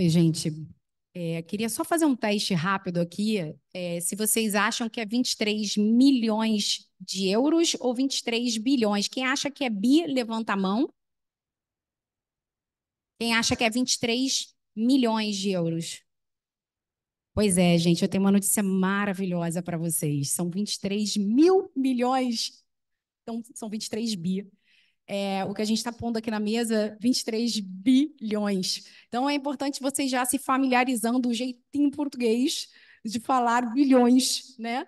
Oi, gente. É, queria só fazer um teste rápido aqui. É, se vocês acham que é 23 milhões de euros ou 23 bilhões. Quem acha que é bi, levanta a mão. Quem acha que é 23 milhões de euros? Pois é, gente, eu tenho uma notícia maravilhosa para vocês. São 23 mil milhões. Então, são 23 bi é, o que a gente está pondo aqui na mesa, 23 bilhões. Então é importante vocês já se familiarizando o jeitinho português de falar bilhões, né?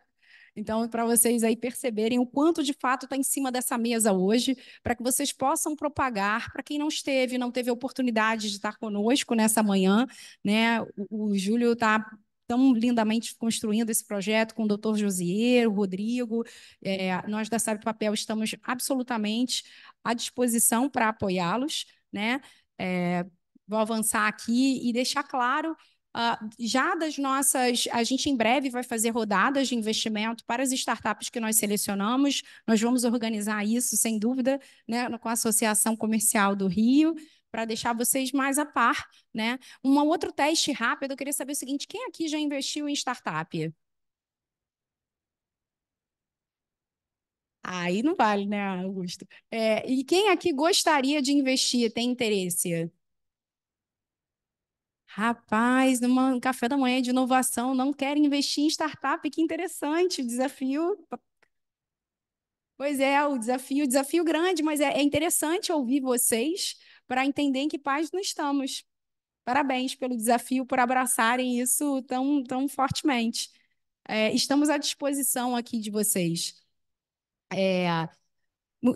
Então, para vocês aí perceberem o quanto de fato está em cima dessa mesa hoje, para que vocês possam propagar, para quem não esteve, não teve oportunidade de estar conosco nessa manhã, né? O, o Júlio está tão lindamente construindo esse projeto com o doutor Josier, o Rodrigo. É, nós da Sabe Papel estamos absolutamente à disposição para apoiá-los, né? É, vou avançar aqui e deixar claro Uh, já das nossas, a gente em breve vai fazer rodadas de investimento para as startups que nós selecionamos. Nós vamos organizar isso, sem dúvida, né, com a Associação Comercial do Rio, para deixar vocês mais a par. Né? Um outro teste rápido, eu queria saber o seguinte: quem aqui já investiu em startup? Aí não vale, né, Augusto? É, e quem aqui gostaria de investir, tem interesse? Rapaz, num café da manhã de inovação, não quer investir em startup, que interessante, desafio. Pois é, o desafio, desafio grande, mas é, é interessante ouvir vocês para entender em que página estamos. Parabéns pelo desafio, por abraçarem isso tão, tão fortemente. É, estamos à disposição aqui de vocês. É,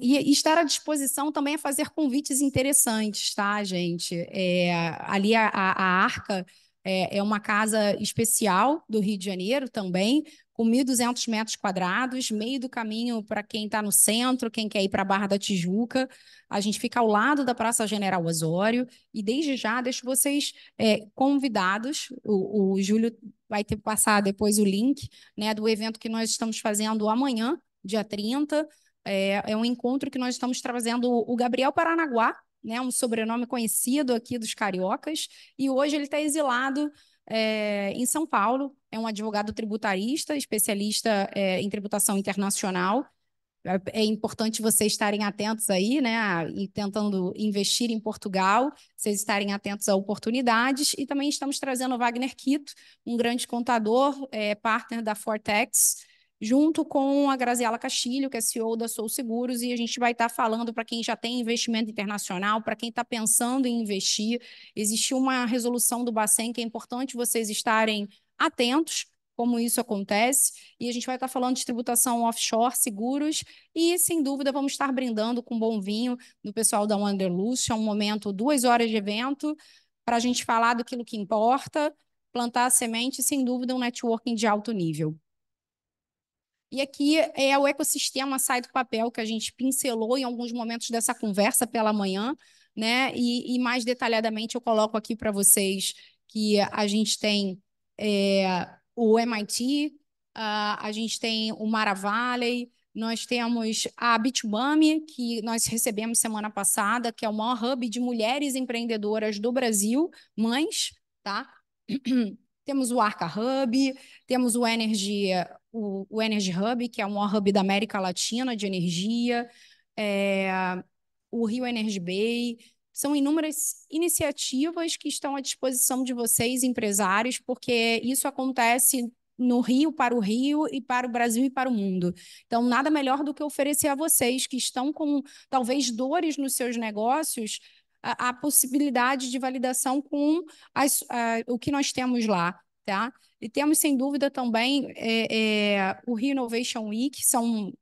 e estar à disposição também a é fazer convites interessantes, tá, gente? É, ali a, a Arca é, é, uma casa especial do Rio de Janeiro também, com 1.200 metros quadrados, meio do caminho para quem está no centro, quem quer ir para a Barra da Tijuca. A gente fica ao lado da Praça General Osório e desde já deixo vocês é, convidados. O, o Júlio vai ter que passar depois o link né, do evento que nós estamos fazendo amanhã, dia 30. É, é um encontro que nós estamos trazendo o Gabriel Paranaguá, né, um sobrenome conhecido aqui dos cariocas, e hoje ele está exilado é, em São Paulo. É um advogado tributarista, especialista é, em tributação internacional. É, é importante vocês estarem atentos aí, né? E tentando investir em Portugal, vocês estarem atentos a oportunidades. E também estamos trazendo o Wagner Quito, um grande contador, é, partner da Fortex junto com a Graziela Castilho, que é CEO da Soul Seguros, e a gente vai estar tá falando para quem já tem investimento internacional, para quem está pensando em investir. Existiu uma resolução do Bacen que é importante vocês estarem atentos como isso acontece, e a gente vai estar tá falando de tributação offshore, seguros, e sem dúvida vamos estar brindando com um bom vinho do pessoal da Wanderlust, é um momento, duas horas de evento, para a gente falar daquilo que importa, plantar a semente, sem dúvida um networking de alto nível. E aqui é o ecossistema sai do papel que a gente pincelou em alguns momentos dessa conversa pela manhã, né? E, e mais detalhadamente eu coloco aqui para vocês que a gente tem é, o MIT, a, a gente tem o Mara Valley, nós temos a Bitbami, que nós recebemos semana passada, que é o maior hub de mulheres empreendedoras do Brasil, mães, tá? temos o Arca Hub, temos o Energy o, o Energy Hub, que é um hub da América Latina de energia, é, o Rio Energy Bay. São inúmeras iniciativas que estão à disposição de vocês, empresários, porque isso acontece no Rio, para o Rio e para o Brasil e para o mundo. Então, nada melhor do que oferecer a vocês que estão com talvez dores nos seus negócios a, a possibilidade de validação com as, a, o que nós temos lá. Tá? E temos, sem dúvida, também é, é, o Rio Innovation Week, são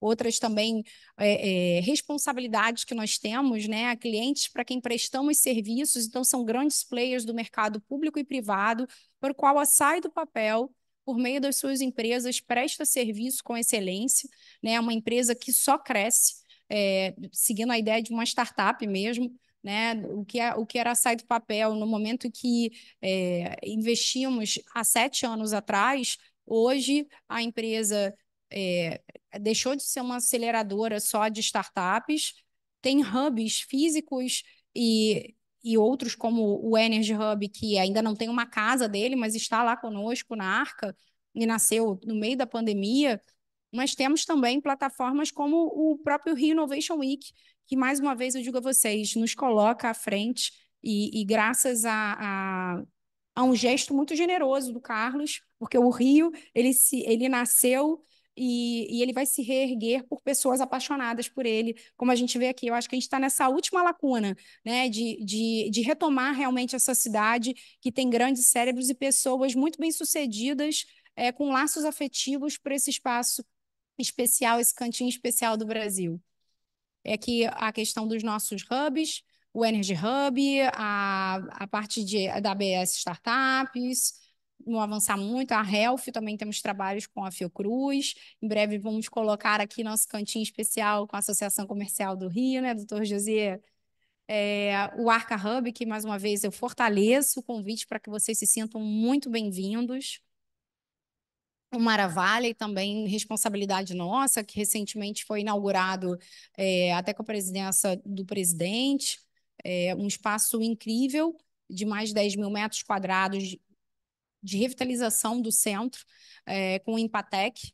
outras também é, é, responsabilidades que nós temos, né? Clientes para quem prestamos serviços, então são grandes players do mercado público e privado, para o qual a sai do papel por meio das suas empresas presta serviço com excelência, né? É uma empresa que só cresce, é, seguindo a ideia de uma startup mesmo, né? O que, é, o que era sair do papel no momento que é, investimos há sete anos atrás, hoje a empresa é, deixou de ser uma aceleradora só de startups, tem hubs físicos e, e outros como o Energy Hub, que ainda não tem uma casa dele, mas está lá conosco na Arca e nasceu no meio da pandemia, mas temos também plataformas como o próprio Rio Innovation Week, que, mais uma vez, eu digo a vocês, nos coloca à frente e, e graças a, a, a, um gesto muito generoso do Carlos, porque o Rio, ele, se, ele nasceu e, e ele vai se reerguer por pessoas apaixonadas por ele, como a gente vê aqui. Eu acho que a gente está nessa última lacuna, né, de, de, de retomar realmente essa cidade que tem grandes cérebros e pessoas muito bem-sucedidas, é, com laços afetivos para esse espaço especial, esse cantinho especial do Brasil é que a questão dos nossos hubs, o Energy Hub, a, a parte de, da ABS Startups, não avançar muito, a Health também temos trabalhos com a Fiocruz, em breve vamos colocar aqui nosso cantinho especial com a Associação Comercial do Rio, né, doutor José? É, o Arca Hub, que mais uma vez eu fortaleço o convite para que vocês se sintam muito bem-vindos o Mara e também responsabilidade nossa, que recentemente foi inaugurado é, até com a presença do presidente, é, um espaço incrível de mais de 10 mil metros quadrados de, de revitalização do centro é, com o Empatec.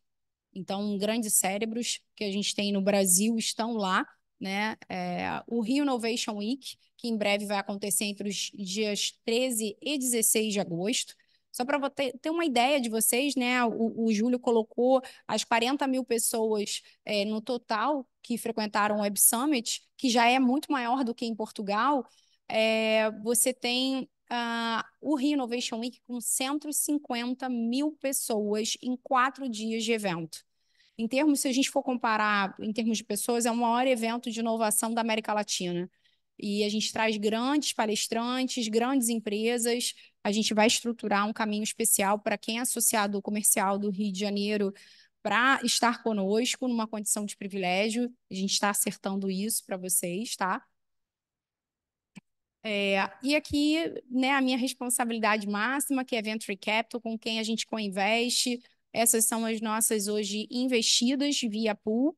Então, grandes cérebros que a gente tem no Brasil estão lá. Né? É, o Rio Innovation Week, que em breve vai acontecer entre os dias 13 e 16 de agosto. Só para ter uma ideia de vocês, né? O, o Júlio colocou as 40 mil pessoas é, no total que frequentaram o Web Summit, que já é muito maior do que em Portugal. É, você tem uh, o Rio Innovation Week com 150 mil pessoas em quatro dias de evento. Em termos, se a gente for comparar em termos de pessoas, é o maior evento de inovação da América Latina. E a gente traz grandes palestrantes, grandes empresas. A gente vai estruturar um caminho especial para quem é associado comercial do Rio de Janeiro para estar conosco numa condição de privilégio. A gente está acertando isso para vocês, tá? É, e aqui, né, a minha responsabilidade máxima, que é Venture Capital, com quem a gente coinveste. Essas são as nossas hoje investidas via pool.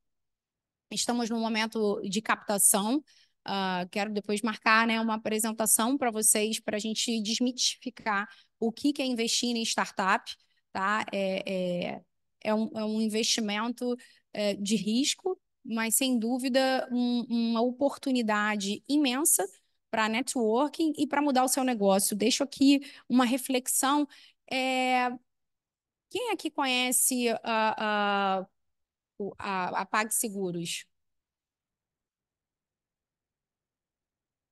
Estamos num momento de captação. Uh, quero depois marcar né, uma apresentação para vocês para a gente desmitificar o que, que é investir em startup. Tá? É, é, é, um, é um investimento é, de risco, mas sem dúvida um, uma oportunidade imensa para networking e para mudar o seu negócio. Deixo aqui uma reflexão. É... Quem aqui conhece a, a, a, a PagSeguros?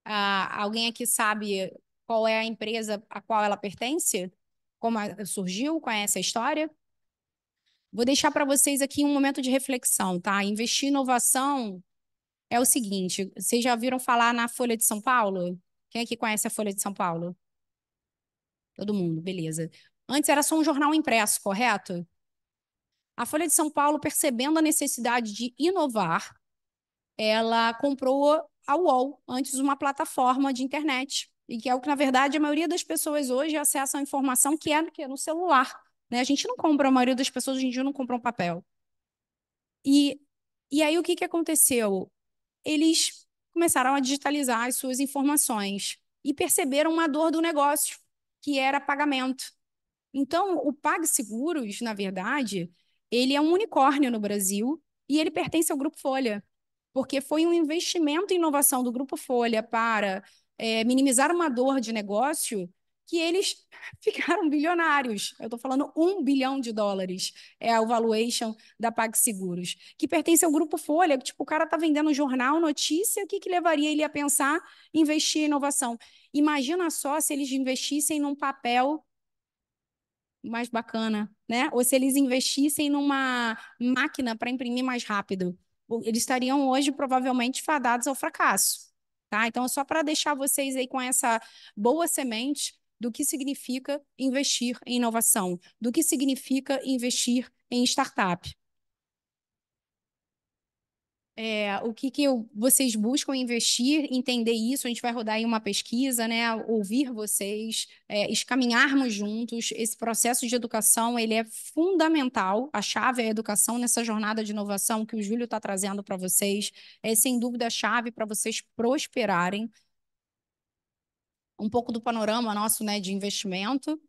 Ah, alguém aqui sabe qual é a empresa a qual ela pertence? Como a, surgiu? Conhece a história? Vou deixar para vocês aqui um momento de reflexão, tá? Investir em inovação é o seguinte: vocês já viram falar na Folha de São Paulo? Quem aqui conhece a Folha de São Paulo? Todo mundo, beleza. Antes era só um jornal impresso, correto? A Folha de São Paulo, percebendo a necessidade de inovar, ela comprou a UOL, antes uma plataforma de internet, e que é o que, na verdade, a maioria das pessoas hoje acessa a informação que é, que é no celular. Né? A gente não compra, a maioria das pessoas hoje em dia não compra um papel. E, e aí o que, que aconteceu? Eles começaram a digitalizar as suas informações e perceberam uma dor do negócio, que era pagamento. Então, o PagSeguros, na verdade, ele é um unicórnio no Brasil e ele pertence ao Grupo Folha porque foi um investimento em inovação do Grupo Folha para é, minimizar uma dor de negócio que eles ficaram bilionários. Eu estou falando um bilhão de dólares é a valuation da PagSeguros, que pertence ao Grupo Folha. Tipo, o cara está vendendo um jornal, notícia, o que, que levaria ele a pensar investir em inovação? Imagina só se eles investissem num papel mais bacana, né? Ou se eles investissem numa máquina para imprimir mais rápido. Tipo, eles estariam hoje provavelmente fadados ao fracasso. Tá? Então, só para deixar vocês aí com essa boa semente do que significa investir em inovação, do que significa investir em startup é, o que, que eu, vocês buscam investir, entender isso, a gente vai rodar aí uma pesquisa, né? Ouvir vocês, é, juntos. Esse processo de educação ele é fundamental. A chave é a educação nessa jornada de inovação que o Júlio está trazendo para vocês. É sem dúvida a chave para vocês prosperarem. Um pouco do panorama nosso né, de investimento.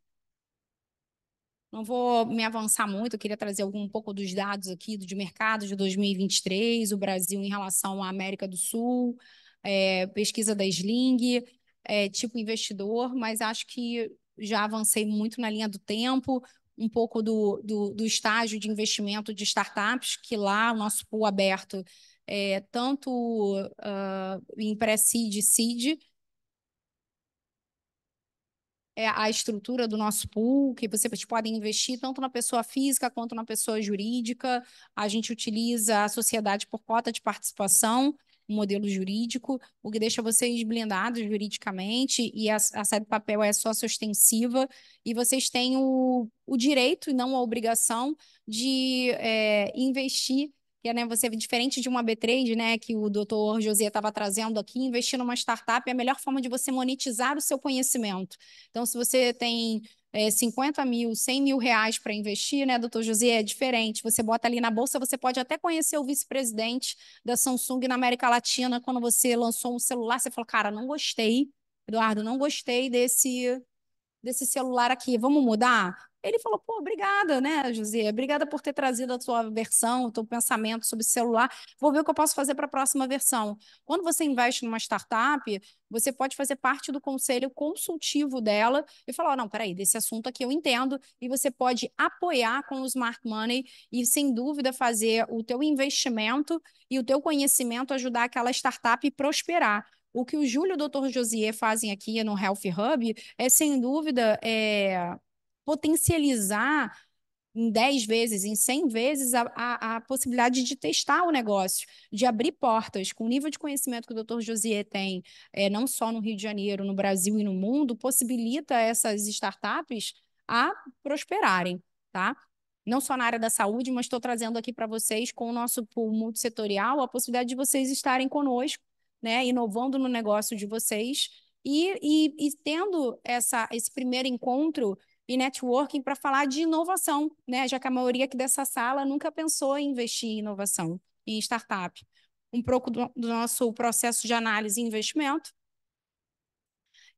Não vou me avançar muito, eu queria trazer algum um pouco dos dados aqui de mercado de 2023, o Brasil em relação à América do Sul, é, pesquisa da Sling, é, tipo investidor, mas acho que já avancei muito na linha do tempo, um pouco do, do, do estágio de investimento de startups, que lá o nosso pool aberto é tanto uh, em pré-seed e seed, seed é, a estrutura do nosso pool, que vocês podem investir tanto na pessoa física quanto na pessoa jurídica. A gente utiliza a sociedade por cota de participação, um modelo jurídico, o que deixa vocês blindados juridicamente e a, a de papel é socioextensiva e vocês têm o, o direito e não a obrigação de é, investir que é né, você, é diferente de uma B3, né, que o doutor José estava trazendo aqui, investir numa startup é a melhor forma de você monetizar o seu conhecimento. Então, se você tem é, 50 mil, 100 mil reais para investir, né, doutor José, é diferente. Você bota ali na bolsa, você pode até conhecer o vice-presidente da Samsung na América Latina, quando você lançou um celular, você falou, cara, não gostei, Eduardo, não gostei desse desse celular aqui, vamos mudar? Ele falou, pô, obrigada, né, José? Obrigada por ter trazido a sua versão, o seu pensamento sobre celular. Vou ver o que eu posso fazer para a próxima versão. Quando você investe numa startup, você pode fazer parte do conselho consultivo dela e falar, oh, não, peraí, desse assunto aqui eu entendo, e você pode apoiar com o Smart Money e, sem dúvida, fazer o teu investimento e o teu conhecimento ajudar aquela startup a prosperar. O que o Júlio e o doutor Josier fazem aqui no Health Hub é, sem dúvida, é, potencializar em 10 vezes, em 100 vezes, a, a, a, possibilidade de testar o negócio, de abrir portas. Com o nível de conhecimento que o Dr. Josier tem, é, não só no Rio de Janeiro, no Brasil e no mundo, possibilita essas startups a prosperarem, tá? Não só na área da saúde, mas estou trazendo aqui para vocês, com o nosso pool multissetorial, a possibilidade de vocês estarem conosco né, inovando no negócio de vocês e, e, e tendo essa, esse primeiro encontro e networking para falar de inovação, né, já que a maioria aqui dessa sala nunca pensou em investir em inovação, em startup. Um pouco do, do nosso processo de análise e investimento,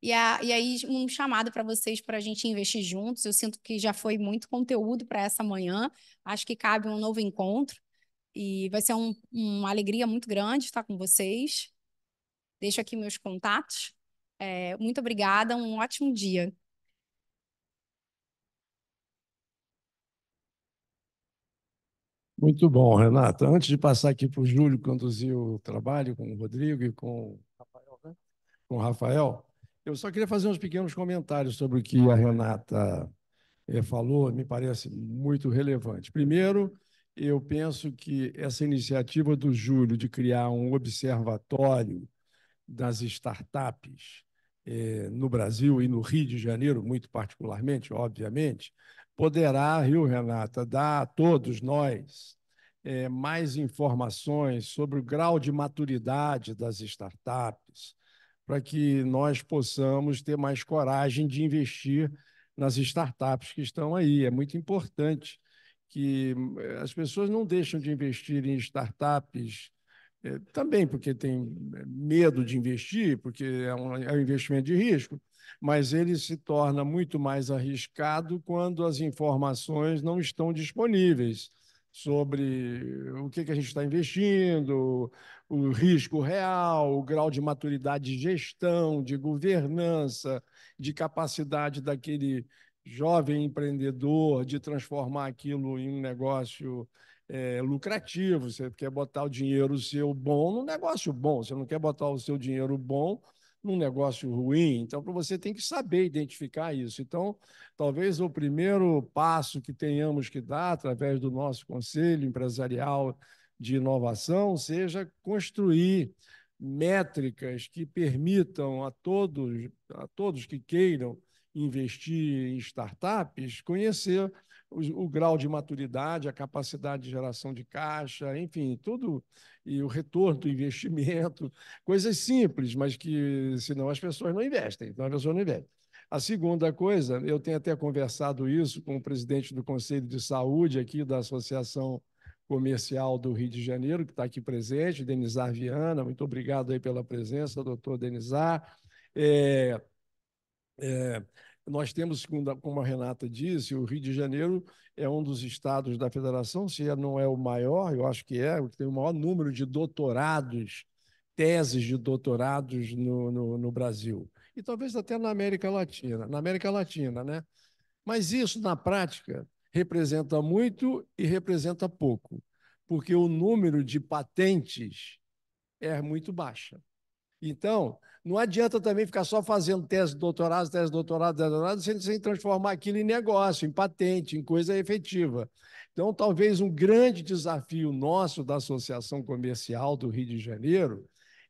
e, a, e, aí, um chamado para vocês para a gente investir juntos. Eu sinto que já foi muito conteúdo para essa manhã. Acho que cabe um novo encontro. E vai ser um, uma alegria muito grande estar com vocês. Deixo aqui meus contatos. É, muito obrigada, um ótimo dia.
Muito bom, Renata. Antes de passar aqui para o Júlio conduzir o trabalho com o Rodrigo e com Rafael, né? com Rafael, eu só queria fazer uns pequenos comentários sobre o que a Renata eh, falou, me parece muito relevante. Primeiro, eu penso que essa iniciativa do Júlio de criar um observatório das startups eh, no Brasil e no Rio de Janeiro, muito particularmente, obviamente, poderá, Rio Renata, dar a todos nós eh, mais informações sobre o grau de maturidade das startups, para que nós possamos ter mais coragem de investir nas startups que estão aí. É muito importante que eh, as pessoas não deixam de investir em startups é, também porque tem é, medo de investir, porque é um, é um investimento de risco, mas ele se torna muito mais arriscado quando as informações não estão disponíveis sobre o que, que a gente está investindo, o risco real, o grau de maturidade de gestão, de governança, de capacidade daquele jovem empreendedor de transformar aquilo em um negócio é, lucrativo, você quer botar o dinheiro seu bom num negócio bom, você não quer botar o seu dinheiro bom num negócio ruim. Então, para você tem que saber identificar isso. Então, talvez o primeiro passo que tenhamos que dar através do nosso conselho empresarial de inovação seja construir métricas que permitam a todos, a todos que queiram investir em startups, conhecer o, o, grau de maturidade, a capacidade de geração de caixa, enfim, tudo, e o retorno do investimento, coisas simples, mas que senão as pessoas não investem, então as pessoas não investem. A segunda coisa, eu tenho até conversado isso com o presidente do Conselho de Saúde aqui da Associação Comercial do Rio de Janeiro, que está aqui presente, Denizar Viana, muito obrigado aí pela presença, doutor Denizar. É, é, nós temos, como a Renata disse, o Rio de Janeiro é um dos estados da federação, se é, não é o maior, eu acho que é, o que tem o maior número de doutorados, teses de doutorados no, no, no Brasil. E talvez até na América Latina, na América Latina, né? Mas isso, na prática, representa muito e representa pouco, porque o número de patentes é muito baixa. Então, não adianta também ficar só fazendo tese de doutorado, tese de doutorado, tese de doutorado, sem, sem transformar aquilo em negócio, em patente, em coisa efetiva. Então, talvez um grande desafio nosso da Associação Comercial do Rio de Janeiro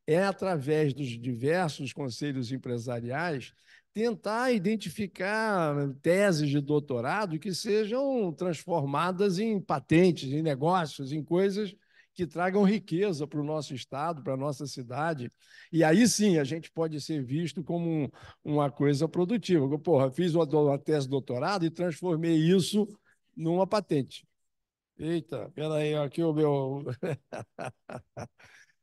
é, através dos diversos conselhos empresariais, tentar identificar né, teses de doutorado que sejam transformadas em patentes, em negócios, em coisas que tragam riqueza para o nosso estado, para a nossa cidade. E aí sim a gente pode ser visto como um, uma coisa produtiva. Porra, fiz uma, uma tese de doutorado e transformei isso numa patente. Eita, peraí, aqui o meu.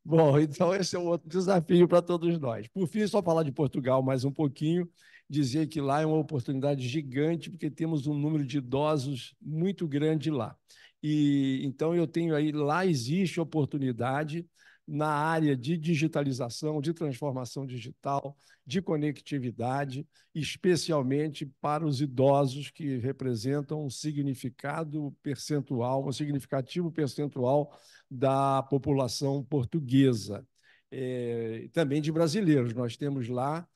Bom, então esse é um outro desafio para todos nós. Por fim, só falar de Portugal mais um pouquinho, dizer que lá é uma oportunidade gigante, porque temos um número de idosos muito grande lá. E então eu tenho aí, lá existe oportunidade na área de digitalização, de transformação digital, de conectividade, especialmente para os idosos que representam um significado percentual, um significativo percentual da população portuguesa, é, também de brasileiros. Nós temos lá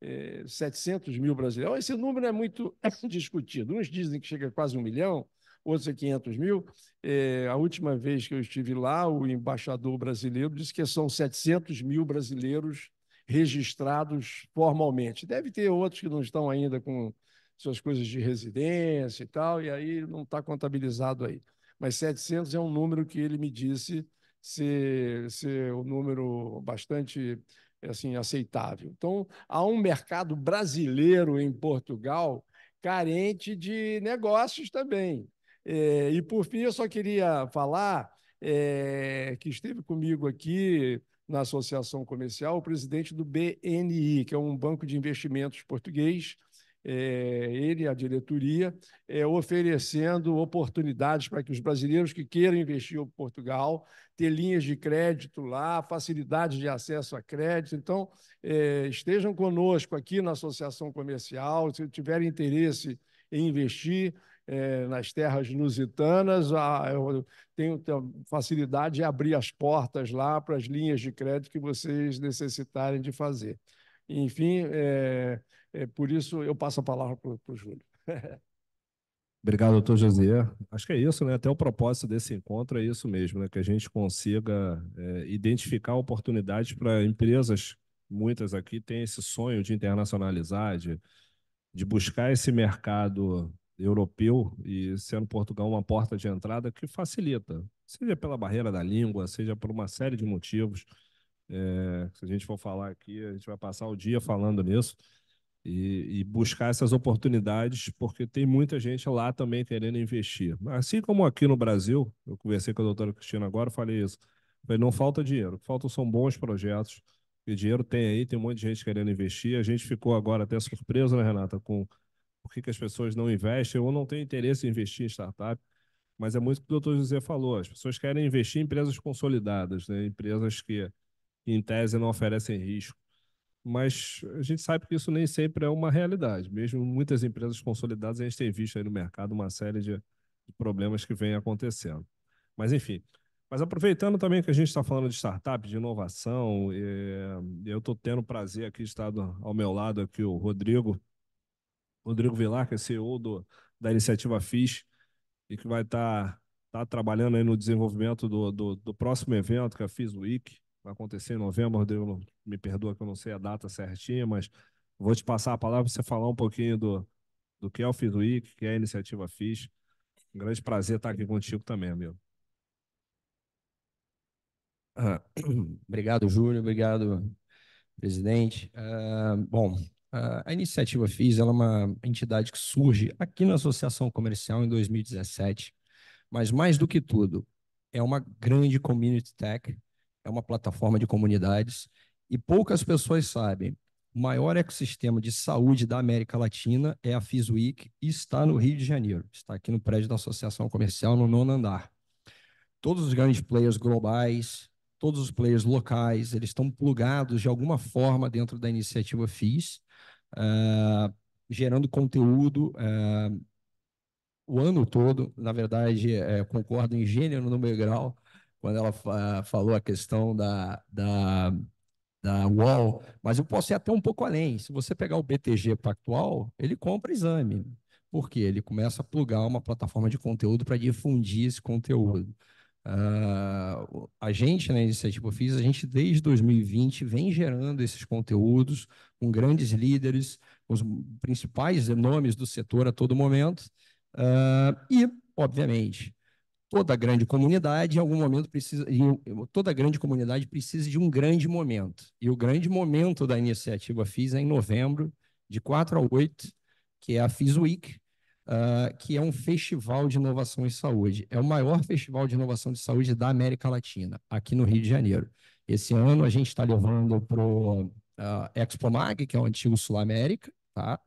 é, eh, 700 mil brasileiros. Esse número é muito discutido. Uns dizem que chega a quase um milhão, outros é 500 mil. É, a última vez que eu estive lá, o embaixador brasileiro disse que são 700 mil brasileiros registrados formalmente. Deve ter outros que não estão ainda com suas coisas de residência e tal, e aí não está contabilizado aí. Mas 700 é um número que ele me disse ser, ser um número bastante assim aceitável. Então, há um mercado brasileiro em Portugal carente de negócios também. É, e por fim, eu só queria falar é, que esteve comigo aqui na Associação Comercial o presidente do BNI, que é um banco de investimentos português, é, ele, a diretoria, é, oferecendo oportunidades para que os brasileiros que queiram investir em Portugal ter linhas de crédito lá, facilidades de acesso a crédito. Então, é, estejam conosco aqui na Associação Comercial, se tiverem interesse em investir, é, nas terras lusitanas. eu tenho facilidade de abrir as portas lá para as linhas de crédito que vocês necessitarem de fazer. Enfim, é, é por isso eu passo a palavra para o Júlio.
Obrigado, doutor José. Acho que é isso, né? Até o propósito desse encontro é isso mesmo, né? Que a gente consiga é, identificar oportunidades para empresas, muitas aqui têm esse sonho de internacionalizar, de, de buscar esse mercado europeu e sendo Portugal uma porta de entrada que facilita, seja pela barreira da língua, seja por uma série de motivos. É, se a gente for falar aqui, a gente vai passar o dia falando nisso e, e buscar essas oportunidades, porque tem muita gente lá também querendo investir. Assim como aqui no Brasil, eu conversei com a doutora Cristina agora, falei isso. Falei, não falta dinheiro, faltam são bons projetos, e dinheiro tem aí, tem um monte de gente querendo investir. A gente ficou agora até surpreso, né, Renata, com por que, que as pessoas não investem ou não têm interesse em investir em startup. Mas é muito o que o doutor José falou: as pessoas querem investir em empresas consolidadas, né? empresas que, em tese, não oferecem risco. Mas a gente sabe que isso nem sempre é uma realidade. Mesmo muitas empresas consolidadas, a gente tem visto aí no mercado uma série de, de problemas que vem acontecendo. Mas, enfim. Mas aproveitando também que a gente está falando de startup, de inovação, eh, eu estou tendo o prazer aqui de estar ao meu lado aqui o Rodrigo Rodrigo Vilar, que é CEO do, da iniciativa FIS, e que vai estar tá, tá trabalhando aí no desenvolvimento do, do, do, próximo evento, que é a FIS Week. Vai acontecer em novembro, Rodrigo, me perdoa que eu não sei a data certinha, mas vou te passar a palavra para você falar um pouquinho do, do que é o FIS Week, que é a iniciativa FIS. Um grande prazer estar aqui contigo também, amigo.
Ah, obrigado, Júlio. Obrigado, presidente. Uh, bom, ah, a iniciativa FIS é uma entidade que surge aqui na Associação Comercial em 2017, mas mais do que tudo, é uma grande community tech, é uma plataforma de comunidades e poucas pessoas sabem. O maior ecossistema de saúde da América Latina é a FIS Week e está no Rio de Janeiro, está aqui no prédio da Associação Comercial, no nono andar. Todos os grandes players globais, todos os players locais, eles estão plugados de alguma forma dentro da iniciativa FIS uh, gerando conteúdo uh, o ano todo. Na verdade, eh, concordo em gênero no meu grau, quando ela uh, falou a questão da, da, da UOL, mas eu posso ir até um pouco além. Se você pegar o BTG Pactual, ele compra exame. Porque ele começa a plugar uma plataforma de conteúdo para difundir esse conteúdo. Uh, a gente, na né, Iniciativa FIS, a gente desde 2020 vem gerando esses conteúdos com grandes líderes, com os principais nomes do setor a todo momento. Uh, e, obviamente, toda grande comunidade, em algum momento, precisa, toda grande comunidade precisa de um grande momento. E o grande momento da Iniciativa FIS é em novembro, de 4 a 8, que é a FIS Week, ah, que é um festival de inovação em saúde. É o maior festival de inovação de saúde da América Latina, aqui no Rio de Janeiro. Esse ano a gente está levando para o uh, ah, ExpoMag, que é o antigo Sul América, tá?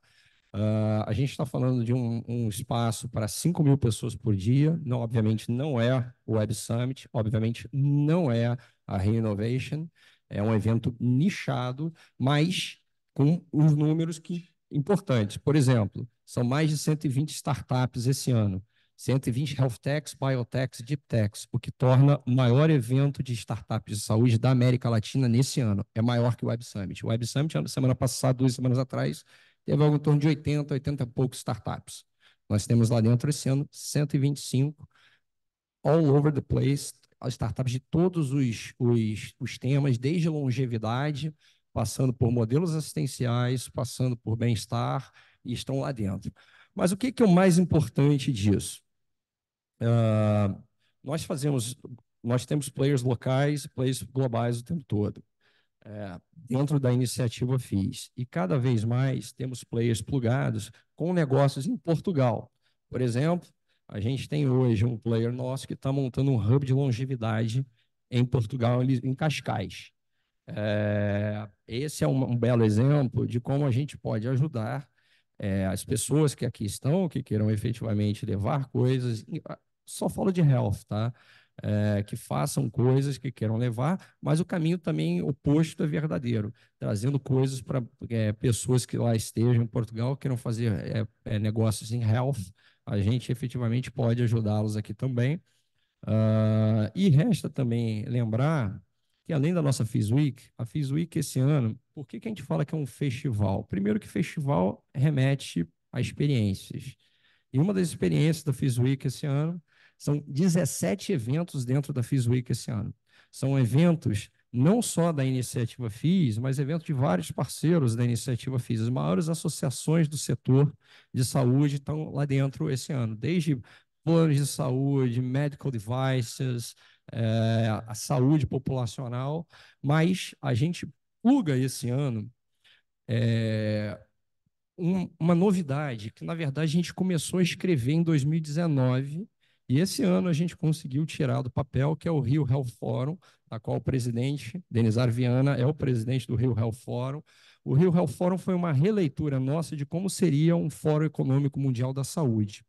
Uh, a gente está falando de um, um espaço para 5 mil pessoas por dia. Não, obviamente não é o Web Summit, obviamente não é a Reinnovation. É um evento nichado, mas com os números que importantes. Por exemplo, são mais de 120 startups esse ano, 120 health techs, biotechs e deep techs, o que torna o maior evento de startups de saúde da América Latina nesse ano. É maior que o Web Summit. O Web Summit, semana passada, duas semanas atrás, teve algo em torno de 80, 80 e poucos startups. Nós temos lá dentro esse ano 125, all over the place, startups de todos os, os, os temas, desde longevidade passando por modelos assistenciais, passando por bem-estar e estão lá dentro. Mas o que, é o mais importante disso? Uh, nós fazemos, nós temos players locais e players globais o tempo todo. É, dentro da iniciativa FIS. E cada vez mais temos players plugados com negócios em Portugal. Por exemplo, a gente tem hoje um player nosso que está montando um hub de longevidade em Portugal, em Cascais. É, esse é um, um, belo exemplo de como a gente pode ajudar é, as pessoas que aqui estão, que queiram efetivamente levar coisas, ah, só falo de health, tá? É, que façam coisas que queiram levar, mas o caminho também oposto é verdadeiro, trazendo coisas para é, pessoas que lá estejam em Portugal, queiram fazer é, é, negócios em health, a gente efetivamente pode ajudá-los aqui também. Uh, e resta também lembrar que além da nossa Week, a Week esse ano, por que, que a gente fala que é um festival? Primeiro que festival remete a experiências. E uma das experiências da Week esse ano são 17 eventos dentro da Week esse ano. São eventos não só da iniciativa FIS, mas eventos de vários parceiros da iniciativa FIS. As maiores associações do setor de saúde estão lá dentro esse ano, desde planos de saúde, medical devices, é, a saúde populacional, mas a gente pluga esse ano é, um, uma novidade que, na verdade, a gente começou a escrever em 2019 e esse ano a gente conseguiu tirar do papel, que é o Rio Health Forum, da qual o presidente, Denizar Viana, é o presidente do Rio Health Forum. O Rio Health Forum foi uma releitura nossa de como seria um Fórum Econômico Mundial da Saúde.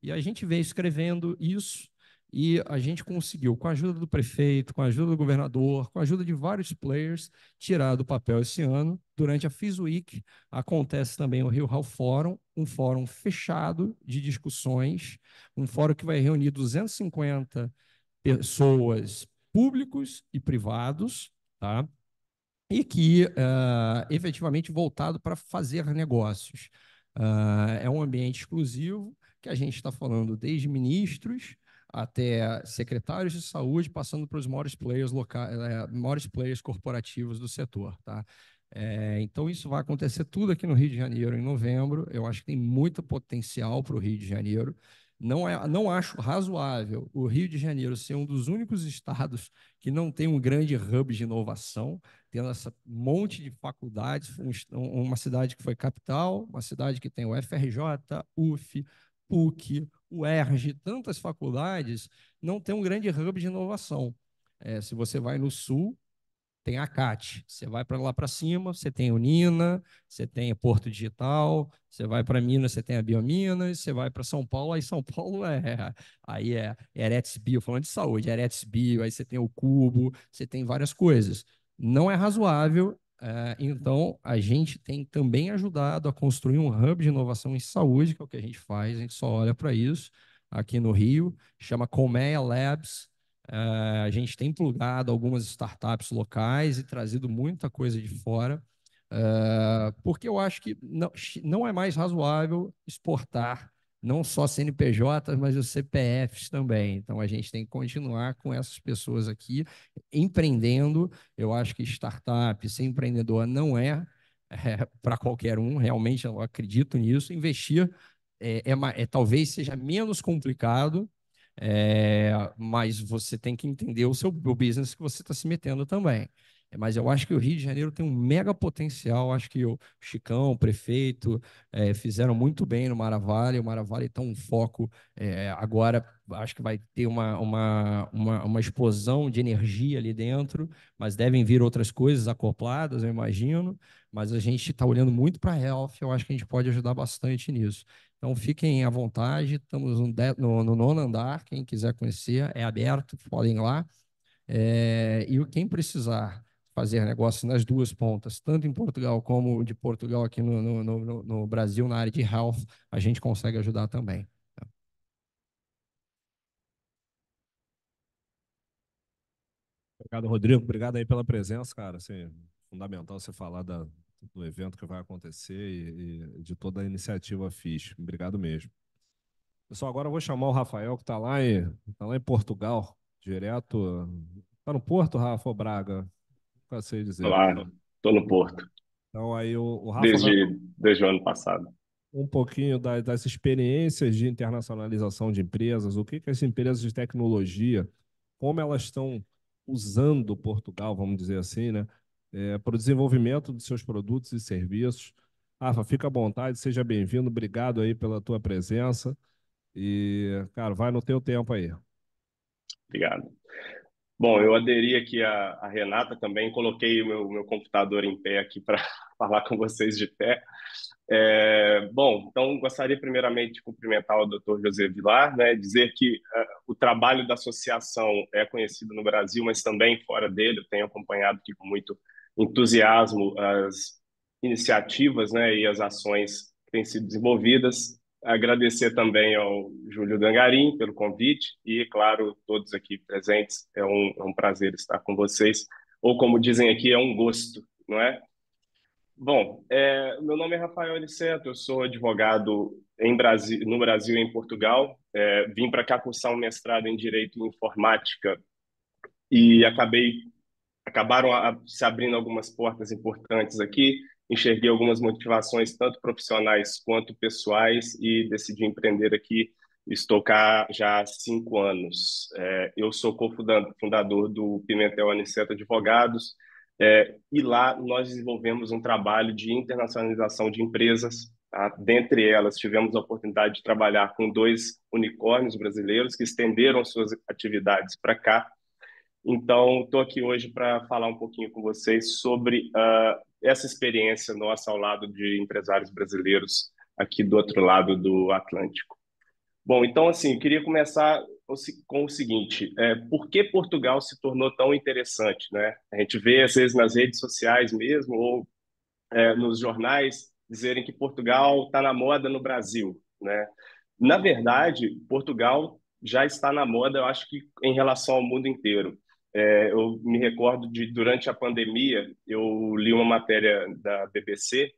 E a gente veio escrevendo isso e a gente conseguiu, com a ajuda do prefeito, com a ajuda do governador, com a ajuda de vários players, tirar do papel esse ano. Durante a FIS Week, acontece também o Rio Hall Forum, um fórum fechado de discussões, um fórum que vai reunir 250 pessoas, públicos e privados, tá? e que uh, efetivamente voltado para fazer negócios. Uh, é um ambiente exclusivo que a gente está falando desde ministros até secretários de saúde, passando para os maiores players, locais, é, maiores players corporativos do setor. Tá? É, então, isso vai acontecer tudo aqui no Rio de Janeiro em novembro. Eu acho que tem muito potencial para o Rio de Janeiro. Não, é, não acho razoável o Rio de Janeiro ser um dos únicos estados que não tem um grande hub de inovação, tendo essa monte de faculdades, uma cidade que foi capital, uma cidade que tem o FRJ, UF, PUC, o ERJ, tantas faculdades, não tem um grande hub de inovação. É, se você vai no Sul, tem a CAT. Você vai para lá para cima, você tem a Unina, você tem Porto Digital, você vai para Minas, você tem a Biominas, você vai para São Paulo, aí São Paulo é. Aí é Eretis Bio, falando de saúde, Eretes Bio, aí você tem o Cubo, você tem várias coisas. Não é razoável ah, então, a gente tem também ajudado a construir um hub de inovação em saúde, que é o que a gente faz, a gente só olha para isso aqui no Rio, chama Colmeia Labs. Ah, a gente tem plugado algumas startups locais e trazido muita coisa de fora, ah, porque eu acho que não, não é mais razoável exportar não só CNPJ mas os CPFs também. Então, a gente tem que continuar com essas pessoas aqui empreendendo. Eu acho que startup, ser empreendedor, não é, é para qualquer um, realmente eu acredito nisso. Investir é, é, é talvez seja menos complicado, é, mas você tem que entender o seu o business que você está se metendo também. Mas eu acho que o Rio de Janeiro tem um mega potencial. Acho que o Chicão, o prefeito, é, fizeram muito bem no Maravalle. O Maravalle está um foco é, agora. Acho que vai ter uma, uma, uma, uma, explosão de energia ali dentro, mas devem vir outras coisas acopladas, eu imagino. Mas a gente está olhando muito para a Health, eu acho que a gente pode ajudar bastante nisso. Então fiquem à vontade, estamos no, no, no nono andar. Quem quiser conhecer, é aberto, podem ir lá. É, e quem precisar fazer negócios nas duas pontas, tanto em Portugal como de Portugal aqui no, no, no, no Brasil, na área de health, a gente consegue ajudar também. Tá?
Obrigado, Rodrigo. Obrigado aí pela presença, cara. Assim, fundamental você falar da, do evento que vai acontecer e, e de toda a iniciativa FIS. Obrigado mesmo. Pessoal, agora eu vou chamar o Rafael, que está lá, em, tá lá em Portugal, direto. Está no Porto, Rafa Braga? passei a dizer. Claro,
estou no Porto.
Então aí o, o Rafa desde, vai...
desde o ano passado.
Um pouquinho das, das experiências de internacionalização de empresas, o que, que as empresas de tecnologia, como elas estão usando Portugal, vamos dizer assim, né, é, para o desenvolvimento de seus produtos e serviços. Rafa, fica à vontade, seja bem-vindo, obrigado aí pela tua presença e, cara, vai no teu tempo aí. Obrigado.
Bom, eu aderi aqui a Renata também, coloquei o meu, meu computador em pé aqui para falar com vocês de pé. É, bom, então gostaria primeiramente de cumprimentar o Dr. José Vilar, né, dizer que uh, o trabalho da associação é conhecido no Brasil, mas também fora dele. Eu tenho acompanhado aqui com muito entusiasmo as iniciativas né, e as ações que têm sido desenvolvidas. Agradecer também ao Júlio Dangarim pelo convite e, claro, todos aqui presentes. É um, é um prazer estar com vocês, ou como dizem aqui, é um gosto, não é? Bom, é, meu nome é Rafael Eliceto, eu sou advogado em Brasil, no Brasil e em Portugal. É, vim para cá cursar um mestrado em Direito e Informática e acabei acabaram a, se abrindo algumas portas importantes aqui enxerguei algumas motivações, tanto profissionais quanto pessoais, e decidi empreender aqui. Estou cá já há cinco anos. É, eu sou cofundador do Pimentel Aniceto Advogados, é, e lá nós desenvolvemos um trabalho de internacionalização de empresas. Tá? Dentre elas, tivemos a oportunidade de trabalhar com dois unicórnios brasileiros que estenderam suas atividades para cá. Então, estou aqui hoje para falar um pouquinho com vocês sobre uh, essa experiência nossa ao lado de empresários brasileiros aqui do outro lado do Atlântico. Bom, então assim, queria começar com o seguinte: é, por que Portugal se tornou tão interessante, né? A gente vê às vezes nas redes sociais mesmo ou é, nos jornais dizerem que Portugal está na moda no Brasil, né? Na verdade, Portugal já está na moda, eu acho que em relação ao mundo inteiro. É, eu me recordo de, durante a pandemia, eu li uma matéria da BBC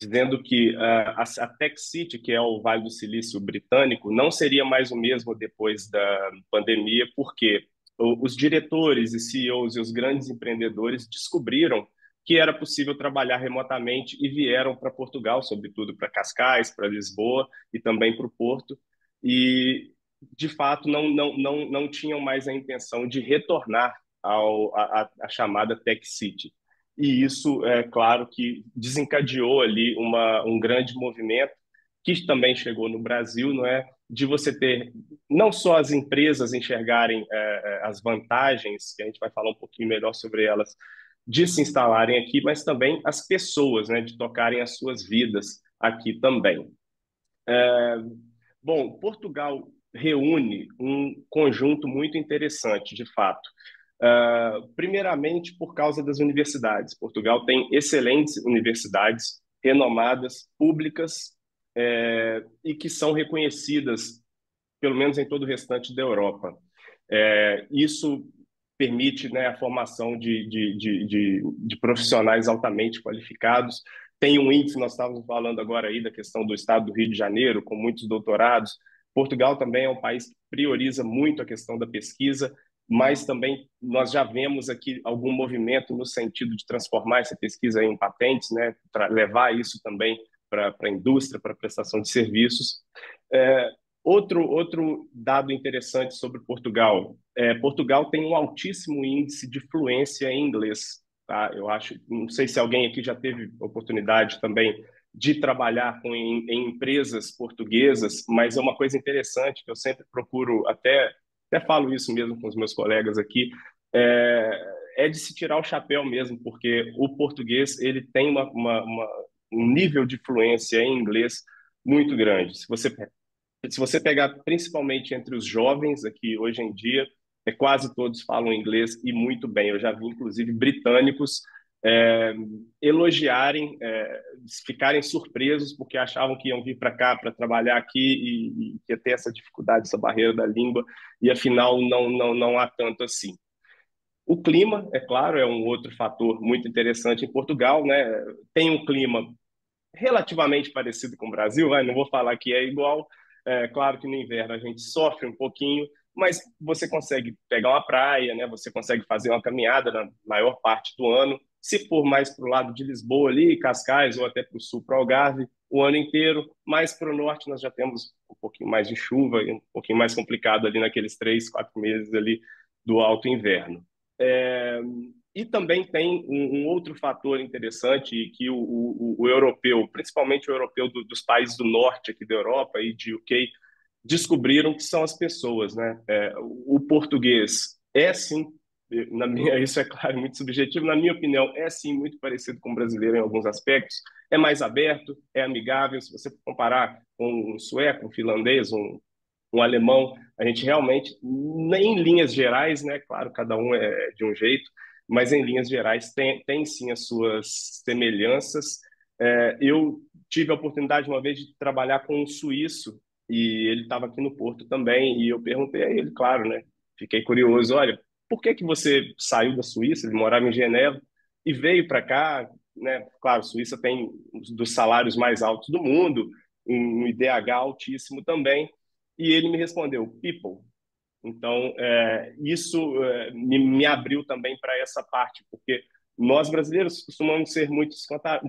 dizendo que ah, a, a Tech City, que é o Vale do Silício britânico, não seria mais o mesmo depois da pandemia, porque os diretores e CEOs e os grandes empreendedores descobriram que era possível trabalhar remotamente e vieram para Portugal, sobretudo para Cascais, para Lisboa e também para o Porto. E de fato não, não, não, não tinham mais a intenção de retornar ao, a, a chamada Tech City. E isso, é claro, que desencadeou ali uma, um grande movimento que também chegou no Brasil, não é? De você ter não só as empresas enxergarem é, é as vantagens, que a gente vai falar um pouquinho melhor sobre elas, de se instalarem aqui, mas também as pessoas, né, de tocarem as suas vidas aqui também. É, bom, Portugal reúne um conjunto muito interessante, de fato. Uh, primeiramente, por causa das universidades. Portugal tem excelentes universidades, renomadas, públicas, é, e que são reconhecidas, pelo menos em todo o restante da Europa. É, isso permite né, a formação de, de, de, de, profissionais altamente qualificados. Tem um índice, nós estávamos falando agora aí da questão do estado do Rio de Janeiro, com muitos doutorados, Portugal também é um país que prioriza muito a questão da pesquisa, mas também nós já vemos aqui algum movimento no sentido de transformar essa pesquisa em patentes, né, para levar isso também para a indústria, para a prestação de serviços. É, outro, outro dado interessante sobre Portugal: é, Portugal tem um altíssimo índice de fluência em inglês. Tá? Eu acho, não sei se alguém aqui já teve oportunidade também de trabalhar com, em, em, empresas portuguesas, mas é uma coisa interessante que eu sempre procuro, até, até falo isso mesmo com os meus colegas aqui, é, é de se tirar o chapéu mesmo, porque o português ele tem uma, uma, uma, um nível de fluência em inglês muito grande. Se você, se você pegar principalmente entre os jovens aqui hoje em dia, é, quase todos falam inglês e muito bem. Eu já vi, inclusive, britânicos é, elogiarem, é, ficarem surpresos porque achavam que iam vir para cá para trabalhar aqui e, e que ia ter essa dificuldade, essa barreira da língua, e afinal não, não, não há tanto assim. O clima, é claro, é um outro fator muito interessante em Portugal, né? Tem um clima relativamente parecido com o Brasil, né? não vou falar que é igual, é claro que no inverno a gente sofre um pouquinho, mas você consegue pegar uma praia, né? Você consegue fazer uma caminhada na maior parte do ano, se for mais para o lado de Lisboa ali, Cascais, ou até para o sul, para o Algarve, o ano inteiro. Mais para o norte, nós já temos um pouquinho mais de chuva e um pouquinho mais complicado ali naqueles três, quatro meses ali do alto inverno. É... E também tem um, um, outro fator interessante que o, o, o europeu, principalmente o europeu do, dos países do norte aqui da Europa e de UK, descobriram que são as pessoas, né? É, o português é sim na minha, isso é claro, muito subjetivo, na minha opinião, é sim muito parecido com o brasileiro em alguns aspectos. É mais aberto, é amigável. Se você comparar com um sueco, um finlandês, um, um alemão, a gente realmente, em linhas gerais, né? Claro, cada um é de um jeito, mas em linhas gerais tem, tem sim as suas semelhanças. É, eu tive a oportunidade uma vez de trabalhar com um suíço e ele estava aqui no Porto também e eu perguntei a ele, claro, né? Fiquei curioso, olha, por que, que você saiu da Suíça, morava em Genebra, e veio para cá? Né? Claro, Suíça tem dos salários mais altos do mundo, um IDH altíssimo também. E ele me respondeu, people. Então, é, isso é, me, me abriu também para essa parte, porque nós brasileiros costumamos ser muito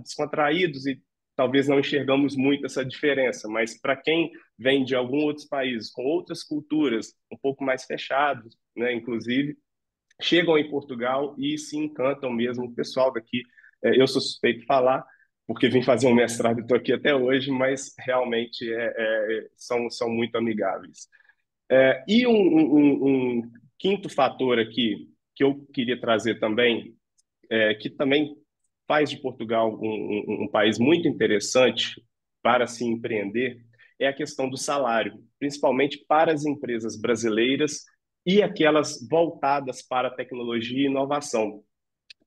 descontraídos e talvez não enxergamos muito essa diferença, mas para quem vem de algum outros países com outras culturas, um pouco mais fechados, né, inclusive, chegam em Portugal e se encantam mesmo. O pessoal daqui, é, eu sou suspeito de falar, porque vim fazer um mestrado e estou aqui até hoje, mas realmente é, é, são, são muito amigáveis. É, e um, um, um, quinto fator aqui que eu queria trazer também, é, que também faz de Portugal um, um país muito interessante para se empreender, é a questão do salário, principalmente para as empresas brasileiras e aquelas voltadas para tecnologia e inovação.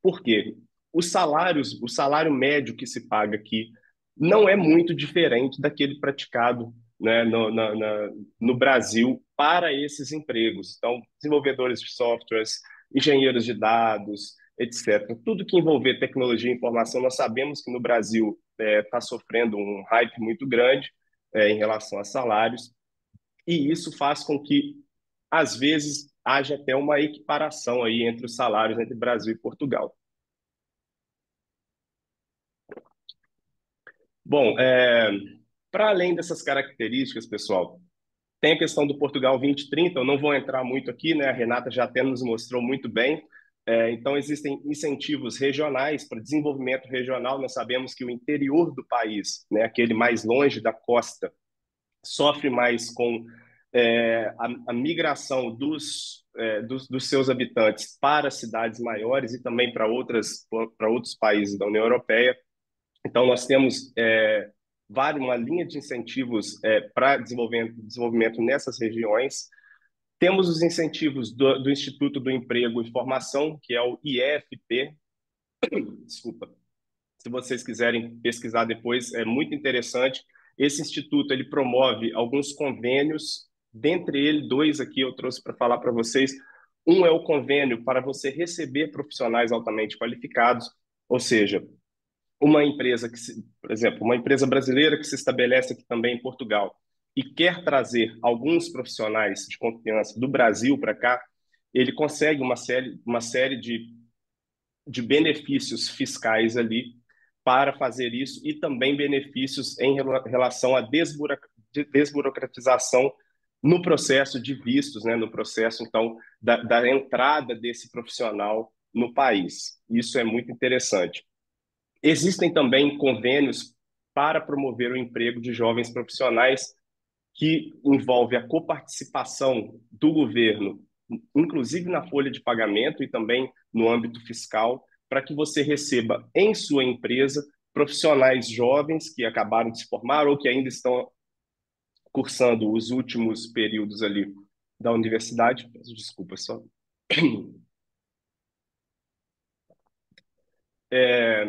Por quê? Os salários, o salário médio que se paga aqui não é muito diferente daquele praticado né, no, na, na, no Brasil para esses empregos. Então, desenvolvedores de softwares, engenheiros de dados, etc. Tudo que envolver tecnologia e informação, nós sabemos que no Brasil está é, tá sofrendo um hype muito grande é, em relação a salários, e isso faz com que às vezes haja até uma equiparação aí entre os salários entre Brasil e Portugal. Bom, é, para além dessas características, pessoal, tem a questão do Portugal 2030, eu não vou entrar muito aqui, né? A Renata já até nos mostrou muito bem. É, então, existem incentivos regionais para desenvolvimento regional. Nós sabemos que o interior do país, né, aquele mais longe da costa, sofre mais com é, a, a, migração dos, é, dos, dos, seus habitantes para cidades maiores e também para outras para outros países da União Europeia. Então nós temos é, várias uma linha de incentivos é, para desenvolvimento, desenvolvimento nessas regiões. Temos os incentivos do, do Instituto do Emprego e Formação, que é o IFP. Desculpa. Se vocês quiserem pesquisar depois, é muito interessante. Esse instituto ele promove alguns convênios Dentre ele, dois aqui eu trouxe para falar para vocês. Um é o convênio para você receber profissionais altamente qualificados, ou seja, uma empresa que, se, por exemplo, uma empresa brasileira que se estabelece aqui também em Portugal e quer trazer alguns profissionais de confiança do Brasil para cá, ele consegue uma série, uma série de, de benefícios fiscais ali para fazer isso e também benefícios em relação à desburo, desburocratização no processo de vistos, né, no processo então da, da entrada desse profissional no país. Isso é muito interessante. Existem também convênios para promover o emprego de jovens profissionais que envolve a coparticipação do governo, inclusive na folha de pagamento e também no âmbito fiscal, para que você receba em sua empresa profissionais jovens que acabaram de se formar ou que ainda estão cursando os últimos períodos ali da universidade. Peço desculpa só. É,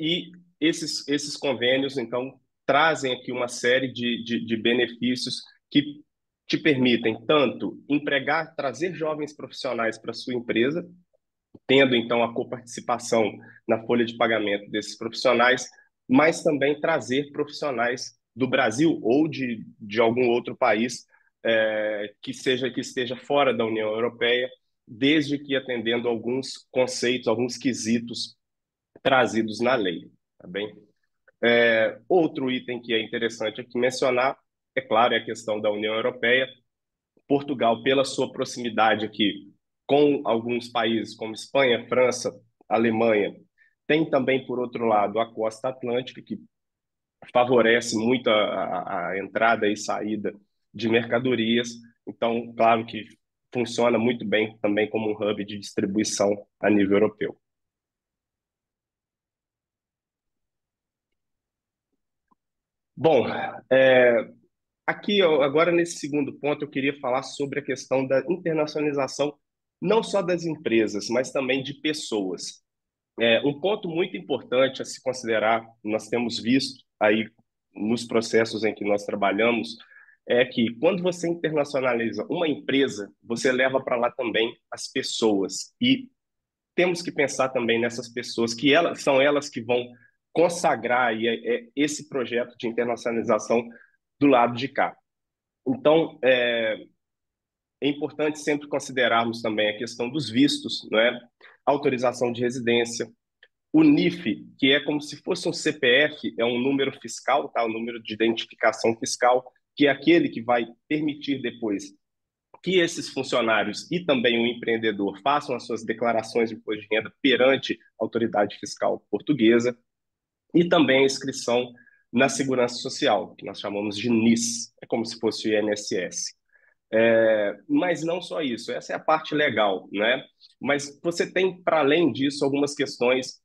e esses, esses convênios, então, trazem aqui uma série de, de, de benefícios que te permitem tanto empregar, trazer jovens profissionais para sua empresa, tendo então a coparticipação na folha de pagamento desses profissionais, mas também trazer profissionais do Brasil ou de, de algum outro país é, que seja que esteja fora da União Europeia, desde que atendendo alguns conceitos, alguns quesitos trazidos na lei, tá bem? É, outro item que é interessante aqui mencionar, é claro, é a questão da União Europeia. Portugal, pela sua proximidade aqui com alguns países como Espanha, França, Alemanha, tem também, por outro lado, a costa atlântica, que favorece muito a, a, a entrada e saída de mercadorias. Então, claro que funciona muito bem também como um hub de distribuição a nível europeu. Bom, é, aqui agora nesse segundo ponto eu queria falar sobre a questão da internacionalização não só das empresas, mas também de pessoas. É, um ponto muito importante a se considerar, nós temos visto aí nos processos em que nós trabalhamos é que quando você internacionaliza uma empresa, você leva para lá também as pessoas e temos que pensar também nessas pessoas que elas são elas que vão consagrar e, é, é, esse projeto de internacionalização do lado de cá. Então é, é importante sempre considerarmos também a questão dos vistos, não é? Autorização de residência, o NIF, que é como se fosse um CPF, é um número fiscal, tá? o um número de identificação fiscal, que é aquele que vai permitir depois que esses funcionários e também o empreendedor façam as suas declarações de imposto de renda perante a autoridade fiscal portuguesa e também a inscrição na segurança social, que nós chamamos de NIS, é como se fosse o INSS. É, mas não só isso, essa é a parte legal, né? Mas você tem, para além disso, algumas questões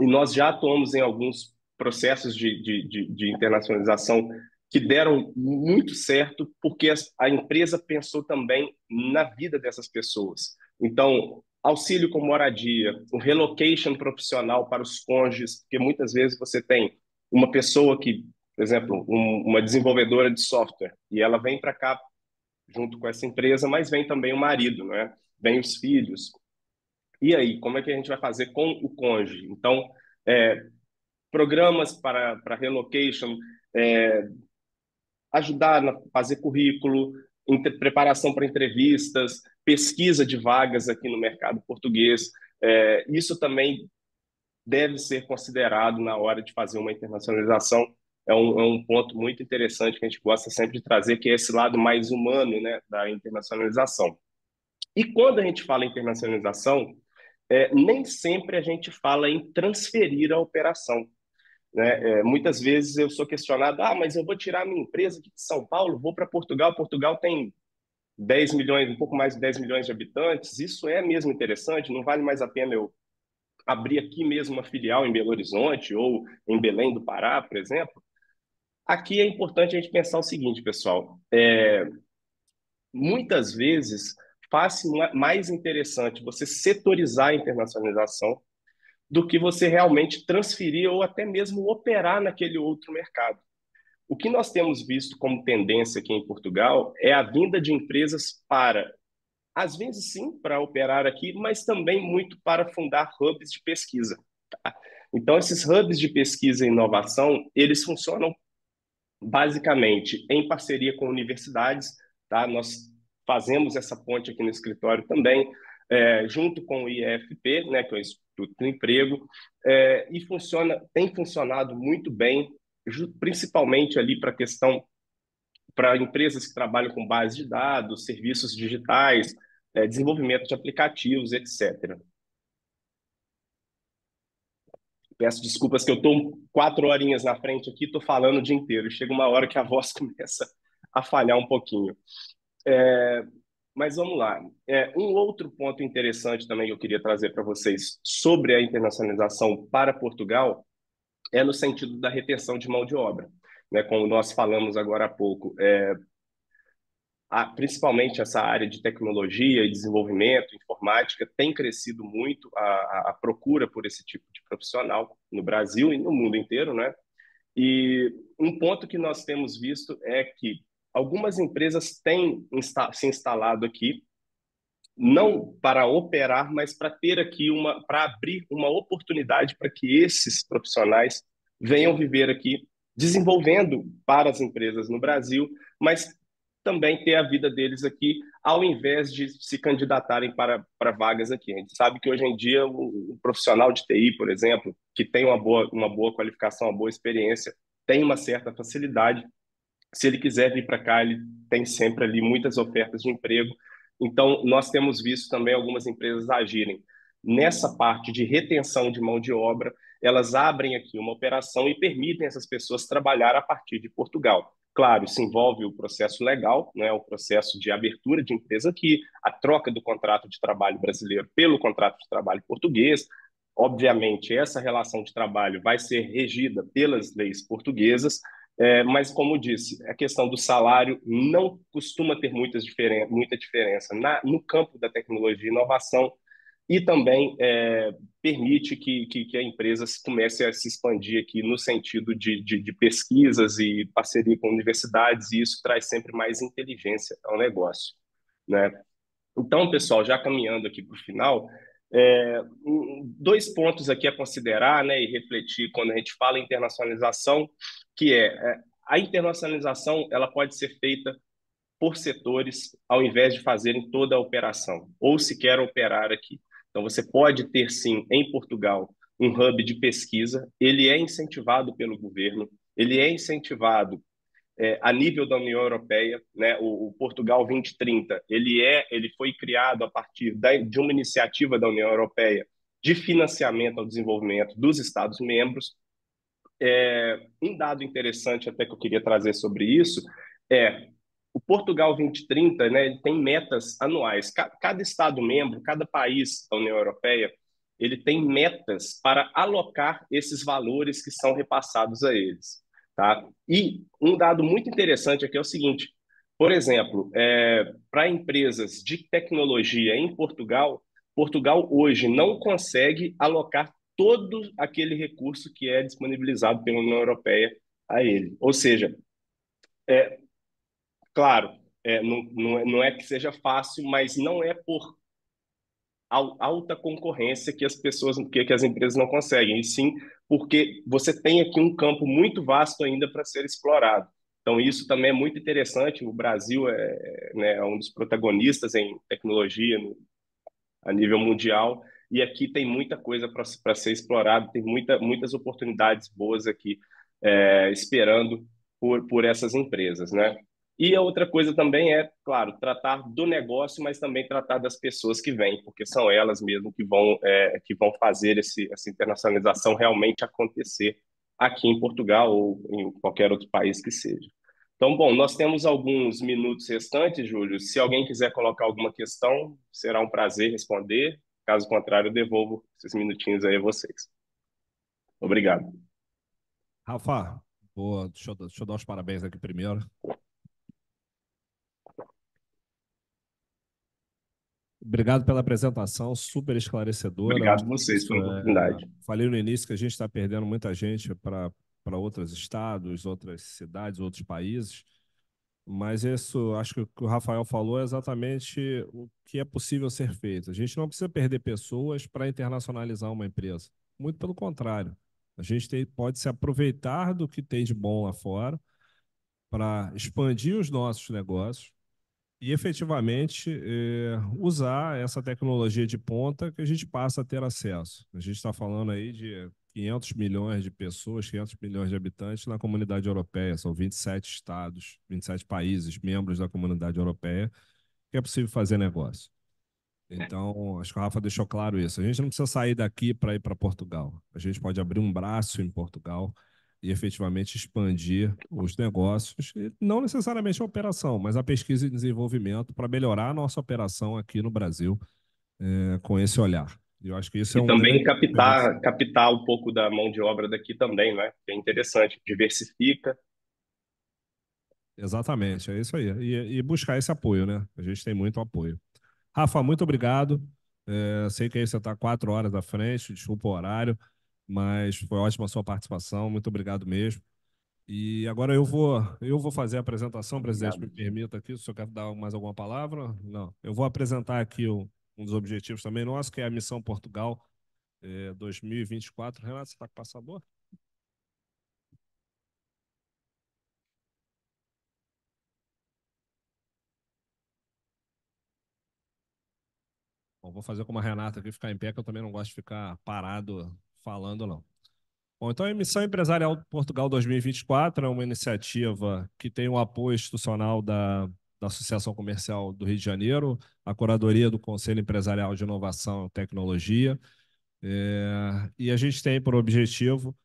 e nós já atuamos em alguns processos de, de, de, de internacionalização que deram muito certo porque a empresa pensou também na vida dessas pessoas. Então, auxílio com moradia, o relocation profissional para os cônjuges, porque muitas vezes você tem uma pessoa que, por exemplo, um, uma desenvolvedora de software, e ela vem para cá junto com essa empresa, mas vem também o marido, né? vem os filhos, e aí, como é que a gente vai fazer com o conge? Então, é, programas para, para relocation, é, ajudar a fazer currículo, preparação para entrevistas, pesquisa de vagas aqui no mercado português. É, isso também deve ser considerado na hora de fazer uma internacionalização. É um, é um, ponto muito interessante que a gente gosta sempre de trazer, que é esse lado mais humano né, da internacionalização. E quando a gente fala internacionalização, é, nem sempre a gente fala em transferir a operação. Né? É, muitas vezes eu sou questionado: ah, mas eu vou tirar minha empresa aqui de São Paulo, vou para Portugal. Portugal tem 10 milhões, um pouco mais de 10 milhões de habitantes. Isso é mesmo interessante, não vale mais a pena eu abrir aqui mesmo uma filial em Belo Horizonte ou em Belém do Pará, por exemplo. Aqui é importante a gente pensar o seguinte, pessoal: é, muitas vezes passe mais interessante você setorizar a internacionalização do que você realmente transferir ou até mesmo operar naquele outro mercado. O que nós temos visto como tendência aqui em Portugal é a vinda de empresas para, às vezes sim, para operar aqui, mas também muito para fundar hubs de pesquisa. Tá? Então, esses hubs de pesquisa e inovação, eles funcionam basicamente em parceria com universidades. Tá? Nós fazemos essa ponte aqui no escritório também, é, junto com o IFP, né, que é o Instituto do Emprego, é, e funciona, tem funcionado muito bem, principalmente ali para a questão para empresas que trabalham com base de dados, serviços digitais, é, desenvolvimento de aplicativos, etc. Peço desculpas que eu estou quatro horinhas na frente aqui, estou falando o dia inteiro. Chega uma hora que a voz começa a falhar um pouquinho. É, mas vamos lá. É, um outro ponto interessante também que eu queria trazer para vocês sobre a internacionalização para Portugal é no sentido da retenção de mão de obra. Né? Como nós falamos agora há pouco, é, a, principalmente essa área de tecnologia e desenvolvimento, informática, tem crescido muito a, a procura por esse tipo de profissional no Brasil e no mundo inteiro, né? E um ponto que nós temos visto é que algumas empresas têm insta se instalado aqui, não para operar, mas para ter aqui uma, para abrir uma oportunidade para que esses profissionais venham viver aqui, desenvolvendo para as empresas no Brasil, mas também ter a vida deles aqui, ao invés de se candidatarem para, para vagas aqui. A gente sabe que hoje em dia o, um profissional de TI, por exemplo, que tem uma boa, uma boa qualificação, uma boa experiência, tem uma certa facilidade se ele quiser vir para cá, ele tem sempre ali muitas ofertas de emprego. Então, nós temos visto também algumas empresas agirem nessa parte de retenção de mão de obra, elas abrem aqui uma operação e permitem essas pessoas trabalhar a partir de Portugal. Claro, se envolve o processo legal, né, o processo de abertura de empresa aqui, a troca do contrato de trabalho brasileiro pelo contrato de trabalho português. Obviamente, essa relação de trabalho vai ser regida pelas leis portuguesas, é, mas, como disse, a questão do salário não costuma ter muitas diferen muita diferença Na, no campo da tecnologia e inovação e também é, permite que, que, que, a empresa comece a se expandir aqui no sentido de, de, de pesquisas e parceria com universidades, e isso traz sempre mais inteligência ao negócio. Né? Então, pessoal, já caminhando aqui para o final, é, dois pontos aqui a considerar né, e refletir quando a gente fala em internacionalização que é, é a internacionalização ela pode ser feita por setores ao invés de fazerem toda a operação ou se quer operar aqui. Então você pode ter sim em Portugal um hub de pesquisa, ele é incentivado pelo governo, ele é incentivado é, a nível da União Europeia, né? O, o, Portugal 2030, ele é, ele foi criado a partir da, de uma iniciativa da União Europeia de financiamento ao desenvolvimento dos Estados membros é, um dado interessante até que eu queria trazer sobre isso é o Portugal 2030 né, ele tem metas anuais. Cada, cada Estado-membro, cada país da União Europeia, ele tem metas para alocar esses valores que são repassados a eles. Tá? E um dado muito interessante aqui é o seguinte, por exemplo, é, para empresas de tecnologia em Portugal, Portugal hoje não consegue alocar todo aquele recurso que é disponibilizado pela União Europeia a ele. Ou seja, é, claro, é, não, não é, não é que seja fácil, mas não é por alta concorrência que as pessoas, que, que as empresas não conseguem, e sim porque você tem aqui um campo muito vasto ainda para ser explorado. Então, isso também é muito interessante. O Brasil é, né, é um dos protagonistas em tecnologia no, a nível mundial, e aqui tem muita coisa para ser explorada, tem muita, muitas oportunidades boas aqui é, esperando por, por essas empresas, né? E a outra coisa também é, claro, tratar do negócio, mas também tratar das pessoas que vêm, porque são elas mesmo que vão, é, que vão fazer esse, essa internacionalização realmente acontecer aqui em Portugal ou em qualquer outro país que seja. Então, bom, nós temos alguns minutos restantes, Júlio. Se alguém quiser colocar alguma questão, será um prazer responder. Caso contrário, eu devolvo esses minutinhos aí a vocês. Obrigado.
Rafa, boa, deixa, eu, deixa eu dar os parabéns aqui primeiro. Obrigado pela apresentação, super esclarecedora. Obrigado a vocês pela é, oportunidade. É, falei no início que a gente está perdendo muita gente para outros estados, outras cidades, outros países. Mas isso, acho que o que o Rafael falou é exatamente o que é possível ser feito. A gente não precisa perder pessoas para internacionalizar uma empresa. Muito pelo contrário. A gente tem, pode se aproveitar do que tem de bom lá fora para expandir os nossos negócios e efetivamente eh, usar essa tecnologia de ponta que a gente passa a ter acesso. A gente está falando aí de 500 milhões de pessoas, 500 milhões de habitantes na comunidade europeia. São 27 estados, 27 países membros da comunidade europeia que é possível fazer negócio. É. Então, acho que o Rafa deixou claro isso. A gente não precisa sair daqui para ir para Portugal. A gente pode abrir um braço em Portugal e efetivamente expandir os negócios, e não necessariamente a operação, mas a pesquisa e desenvolvimento para melhorar a nossa operação aqui no Brasil é, com esse olhar. Eu acho que isso é um. E também captar,
captar um pouco da mão de obra daqui também, né? É interessante,
diversifica. Exatamente, é isso aí. E, e buscar esse apoio, né? A gente tem muito apoio. Rafa, muito obrigado. É, sei que aí você está quatro horas à frente, desculpa o horário, mas foi ótima a sua participação, muito obrigado mesmo. E agora eu vou, eu vou fazer a apresentação, presidente, obrigado. me permita aqui, se o senhor quer dar mais alguma palavra? Não. Eu vou apresentar aqui o, um dos objetivos também nosso, que é a Missão Portugal é, 2024. Renato, você está com passador? Bom, vou fazer como a Renata aqui, ficar em pé, que eu também não gosto de ficar parado falando, não. Bom, então a missão Empresarial Portugal 2024 é uma iniciativa que tem o apoio institucional da da Associação Comercial do Rio de Janeiro, a curadoria do Conselho Empresarial de Inovação e Tecnologia. É, e a gente tem por objetivo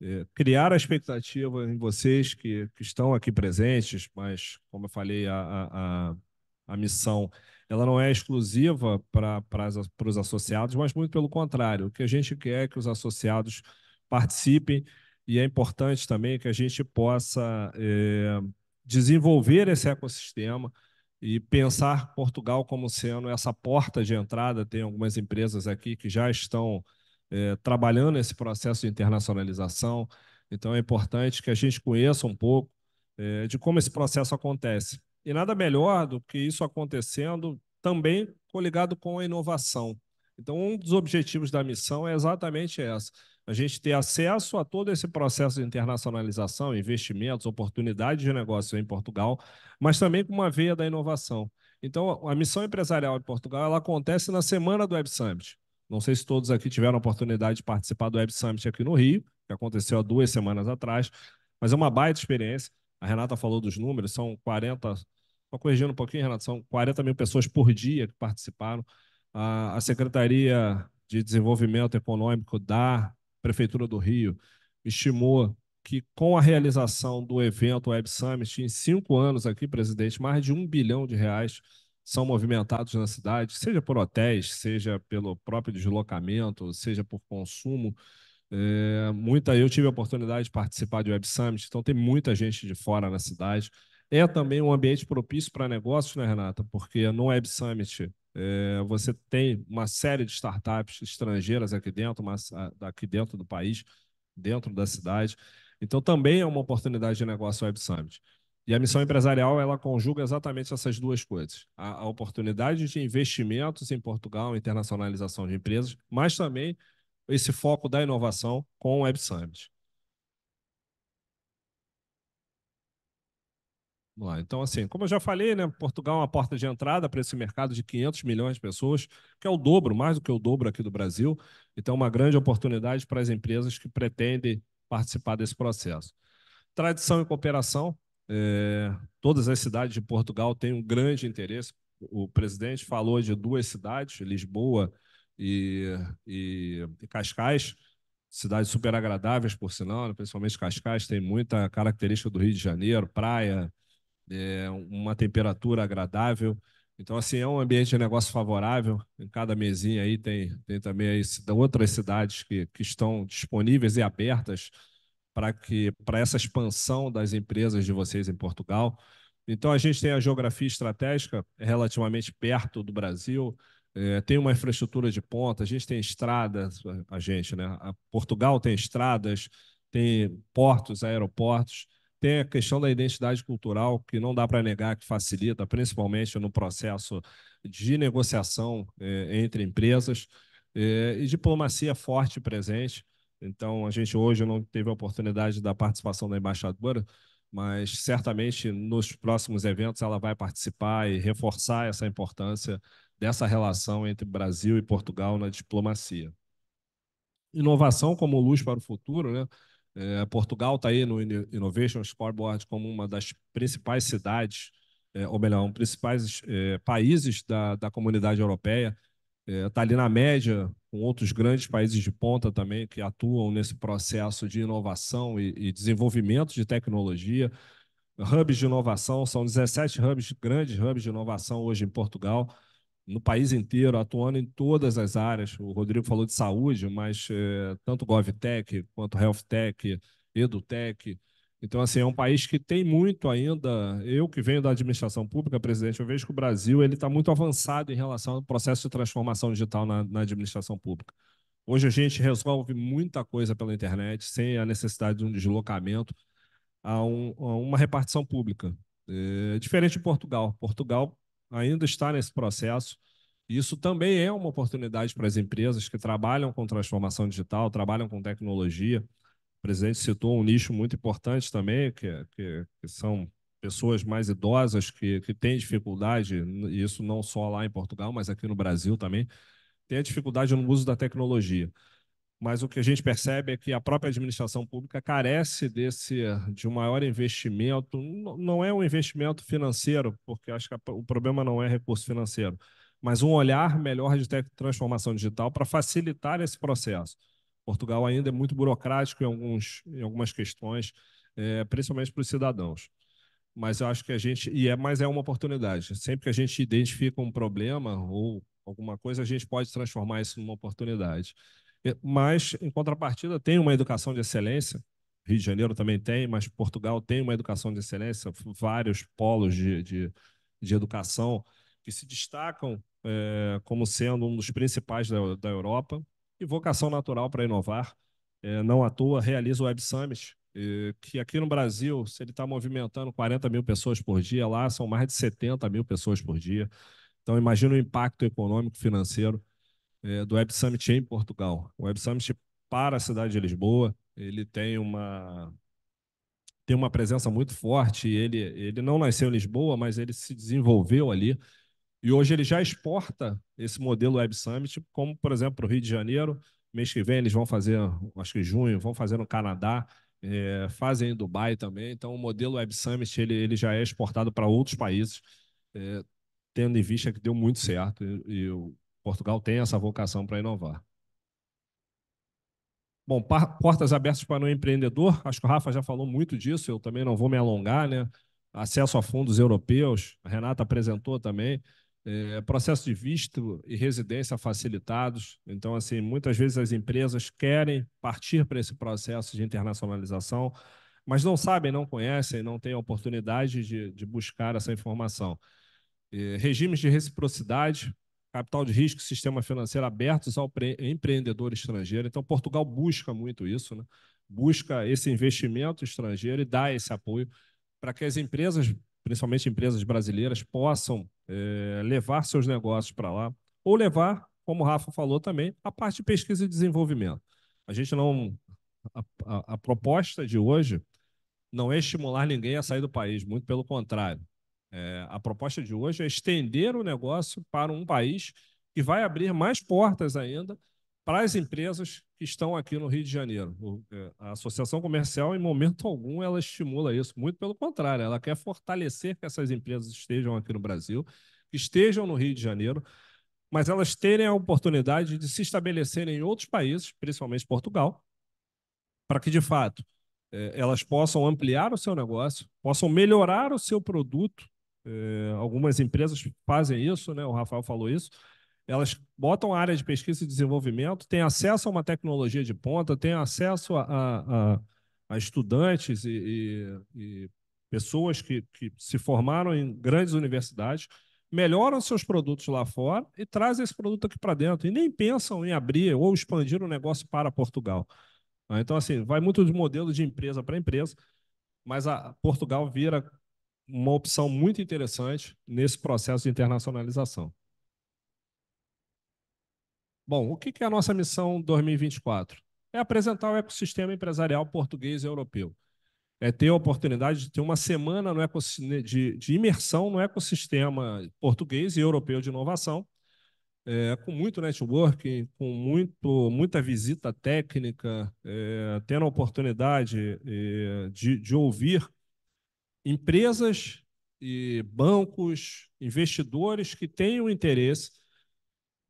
é, criar a expectativa em vocês que, que estão aqui presentes, mas, como eu falei, a, a, a missão ela não é exclusiva para os associados, mas muito pelo contrário. O que a gente quer é que os associados participem e é importante também que a gente possa é, desenvolver esse ecossistema e pensar Portugal como sendo essa porta de entrada. Tem algumas empresas aqui que já estão é, trabalhando esse processo de internacionalização. Então, é importante que a gente conheça um pouco é, de como esse processo acontece. E nada melhor do que isso acontecendo também coligado com a inovação. Então, um dos objetivos da missão é exatamente essa: a gente ter acesso a todo esse processo de internacionalização, investimentos, oportunidades de negócio em Portugal, mas também com uma veia da inovação. Então, a missão empresarial em Portugal ela acontece na semana do Web Summit. Não sei se todos aqui tiveram a oportunidade de participar do Web Summit aqui no Rio, que aconteceu há duas semanas atrás, mas é uma baita experiência. A Renata falou dos números, são 40, só corrigindo um pouquinho, Renata, são 40 mil pessoas por dia que participaram. A, Secretaria de Desenvolvimento Econômico da Prefeitura do Rio estimou que com a realização do evento Web Summit, em cinco anos aqui, presidente, mais de um bilhão de reais são movimentados na cidade, seja por hotéis, seja pelo próprio deslocamento, seja por consumo. É, muita, eu tive a oportunidade de participar de Web Summit, então tem muita gente de fora na cidade. É também um ambiente propício para negócios, né, Renata? Porque no Web Summit é, você tem uma série de startups estrangeiras aqui dentro, mas ah, aqui dentro do país, dentro da cidade. Então, também é uma oportunidade de negócio Web Summit. E a missão empresarial, ela conjuga exatamente essas duas coisas. A, a oportunidade de investimentos em Portugal, internacionalização de empresas, mas também esse foco da inovação com o Web Summit. Então, assim, como eu já falei, né, Portugal é uma porta de entrada para esse mercado de 500 milhões de pessoas, que é o dobro, mais do que o dobro aqui do Brasil. Então, é uma grande oportunidade para as empresas que pretendem participar desse processo. Tradição e cooperação. É, todas as cidades de Portugal têm um grande interesse. O presidente falou de duas cidades, Lisboa e, e, e Cascais, cidades super agradáveis, por sinal, né, principalmente Cascais, tem muita característica do Rio de Janeiro, praia, é, uma temperatura agradável. Então, assim, é um ambiente de negócio favorável. Em cada mesinha aí tem, tem também aí outras cidades que, que estão disponíveis e abertas para que para essa expansão das empresas de vocês em Portugal. Então, a gente tem a geografia estratégica relativamente perto do Brasil, é, tem uma infraestrutura de ponta, a gente tem estradas, a gente, né? A Portugal tem estradas, tem portos, aeroportos. Tem a questão da identidade cultural, que não dá para negar que facilita, principalmente no processo de negociação é, entre empresas, é, e diplomacia forte e presente. Então, a gente hoje não teve a oportunidade da participação da embaixadora, mas certamente nos próximos eventos ela vai participar e reforçar essa importância dessa relação entre Brasil e Portugal na diplomacia. Inovação como luz para o futuro, né? É, Portugal está aí no Innovation Scoreboard como uma das principais cidades, é, ou melhor, um principais é, países da, da comunidade europeia. Está é, ali na média com outros grandes países de ponta também que atuam nesse processo de inovação e, e desenvolvimento de tecnologia. Hubs de inovação, são 17 hubs, grandes hubs de inovação hoje em Portugal no país inteiro, atuando em todas as áreas. O Rodrigo falou de saúde, mas é, tanto GovTech quanto HealthTech, EduTech. Então, assim, é um país que tem muito ainda. Eu que venho da administração pública, presidente, eu vejo que o Brasil ele está muito avançado em relação ao processo de transformação digital na, na administração pública. Hoje a gente resolve muita coisa pela internet sem a necessidade de um deslocamento a, um, a uma repartição pública. É, diferente de Portugal. Portugal ainda está nesse processo. Isso também é uma oportunidade para as empresas que trabalham com transformação digital, trabalham com tecnologia. O presidente citou um nicho muito importante também, que, que, que são pessoas mais idosas que, que têm dificuldade, isso não só lá em Portugal, mas aqui no Brasil também, tem a dificuldade no uso da tecnologia mas o que a gente percebe é que a própria administração pública carece desse de um maior investimento. Não é um investimento financeiro, porque acho que o problema não é recurso financeiro, mas um olhar melhor de transformação digital para facilitar esse processo. Portugal ainda é muito burocrático em, alguns, em algumas questões, é, principalmente para os cidadãos. Mas eu acho que a gente e é, mas é uma oportunidade. Sempre que a gente identifica um problema ou alguma coisa, a gente pode transformar isso numa oportunidade. É, mas, em contrapartida, tem uma educação de excelência. Rio de Janeiro também tem, mas Portugal tem uma educação de excelência, vários polos de, de, de educação que se destacam é, como sendo um dos principais da, da Europa, e vocação natural para inovar. É, não à toa, realiza o Web Summit, é, que aqui no Brasil, se ele está movimentando 40 mil pessoas por dia, lá são mais de 70 mil pessoas por dia. Então, imagina o impacto econômico, financeiro é, do Web Summit em Portugal. O Web Summit para a cidade de Lisboa, ele tem uma tem uma presença muito forte. Ele, ele não nasceu em Lisboa, mas ele se desenvolveu ali. E hoje ele já exporta esse modelo Web Summit, como, por exemplo, para o Rio de Janeiro. Mês que vem eles vão fazer, acho que junho, vão fazer no Canadá, é, fazem em Dubai também. Então, o modelo Web Summit ele, ele já é exportado para outros países, é, tendo em vista que deu muito certo. E, e Portugal tem essa vocação para inovar. Bom, portas abertas para o empreendedor, acho que o Rafa já falou muito disso, eu também não vou me alongar, né? Acesso a fundos europeus, a Renata apresentou também. É, processo de visto e residência facilitados. Então, assim, muitas vezes as empresas querem partir para esse processo de internacionalização, mas não sabem, não conhecem, não têm a oportunidade de, de buscar essa informação. É, regimes de reciprocidade, capital de risco, sistema financeiro abertos ao empreendedor estrangeiro. Então, Portugal busca muito isso, né? busca esse investimento estrangeiro e dá esse apoio para que as empresas, principalmente empresas brasileiras, possam é, levar seus negócios para lá ou levar, como o Rafa falou também, a parte de pesquisa e desenvolvimento. A gente não. a, a, a proposta de hoje não é estimular ninguém a sair do país, muito pelo contrário é, a proposta de hoje é estender o negócio para um país que vai abrir mais portas ainda para as empresas que estão aqui no Rio de Janeiro. É, a associação comercial, em momento algum, ela estimula isso. Muito pelo contrário, ela quer fortalecer que essas empresas estejam aqui no Brasil, estejam no Rio de Janeiro, mas elas terem a oportunidade de se estabelecerem em outros países, principalmente Portugal, para que, de fato, é, elas possam ampliar o seu negócio, possam melhorar o seu produto é, algumas empresas fazem isso, né? O Rafael falou isso. Elas botam a área de pesquisa e desenvolvimento, têm acesso a uma tecnologia de ponta, têm acesso a, a, a, a estudantes e, e, e pessoas que, que se formaram em grandes universidades, melhoram seus produtos lá fora e trazem esse produto aqui para dentro. E nem pensam em abrir ou expandir o negócio para Portugal. Então, assim, vai muito de modelo de empresa para empresa, mas a Portugal vira uma opção muito interessante nesse processo de internacionalização. Bom, o que é a nossa missão 2024? É apresentar o ecossistema empresarial português e europeu. É ter a oportunidade de ter uma semana né, de, de, imersão no ecossistema português e europeu de inovação, é, com muito networking, com muito, muita visita técnica, é, tendo a oportunidade é, de, de ouvir empresas e bancos, investidores que têm o interesse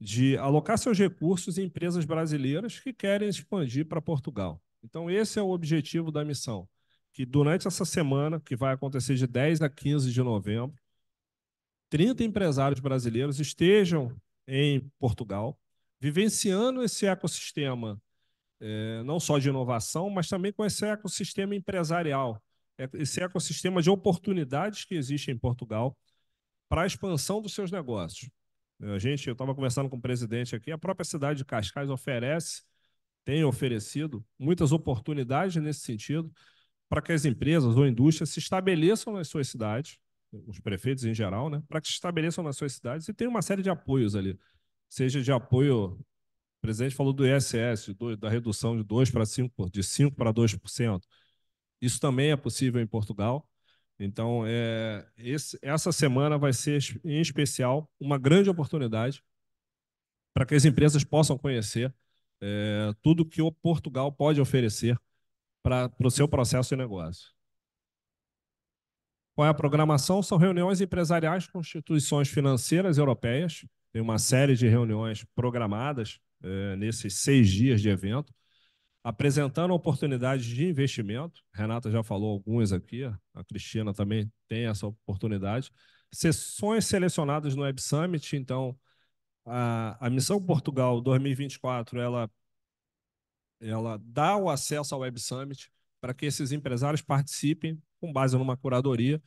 de alocar seus recursos em empresas brasileiras que querem expandir para Portugal. Então, esse é o objetivo da missão, que durante essa semana, que vai acontecer de 10 a 15 de novembro, 30 empresários brasileiros estejam em Portugal, vivenciando esse ecossistema, eh, não só de inovação, mas também com esse ecossistema empresarial, é esse ecossistema de oportunidades que existe em Portugal para a expansão dos seus negócios. A gente, eu estava conversando com o presidente aqui, a própria cidade de Cascais oferece, tem oferecido muitas oportunidades nesse sentido para que as empresas ou indústrias se estabeleçam nas suas cidades, os prefeitos em geral, né, para que se estabeleçam nas suas cidades e tem uma série de apoios ali, seja de apoio, o presidente falou do ISS, do, da redução de 2 para 5, de 5 para 2%, isso também é possível em Portugal. Então, é, esse, essa semana vai ser, em especial, uma grande oportunidade para que as empresas possam conhecer é, tudo que o Portugal pode oferecer para o seu processo de negócio. Qual é a programação? São reuniões empresariais com instituições financeiras europeias. Tem uma série de reuniões programadas é, nesses seis dias de evento apresentando oportunidades de investimento. Renata já falou algumas aqui, a Cristina também tem essa oportunidade. Sessões selecionadas no Web Summit, então a, a Missão Portugal 2024, ela, ela dá o acesso ao Web Summit para que esses empresários participem com base numa curadoria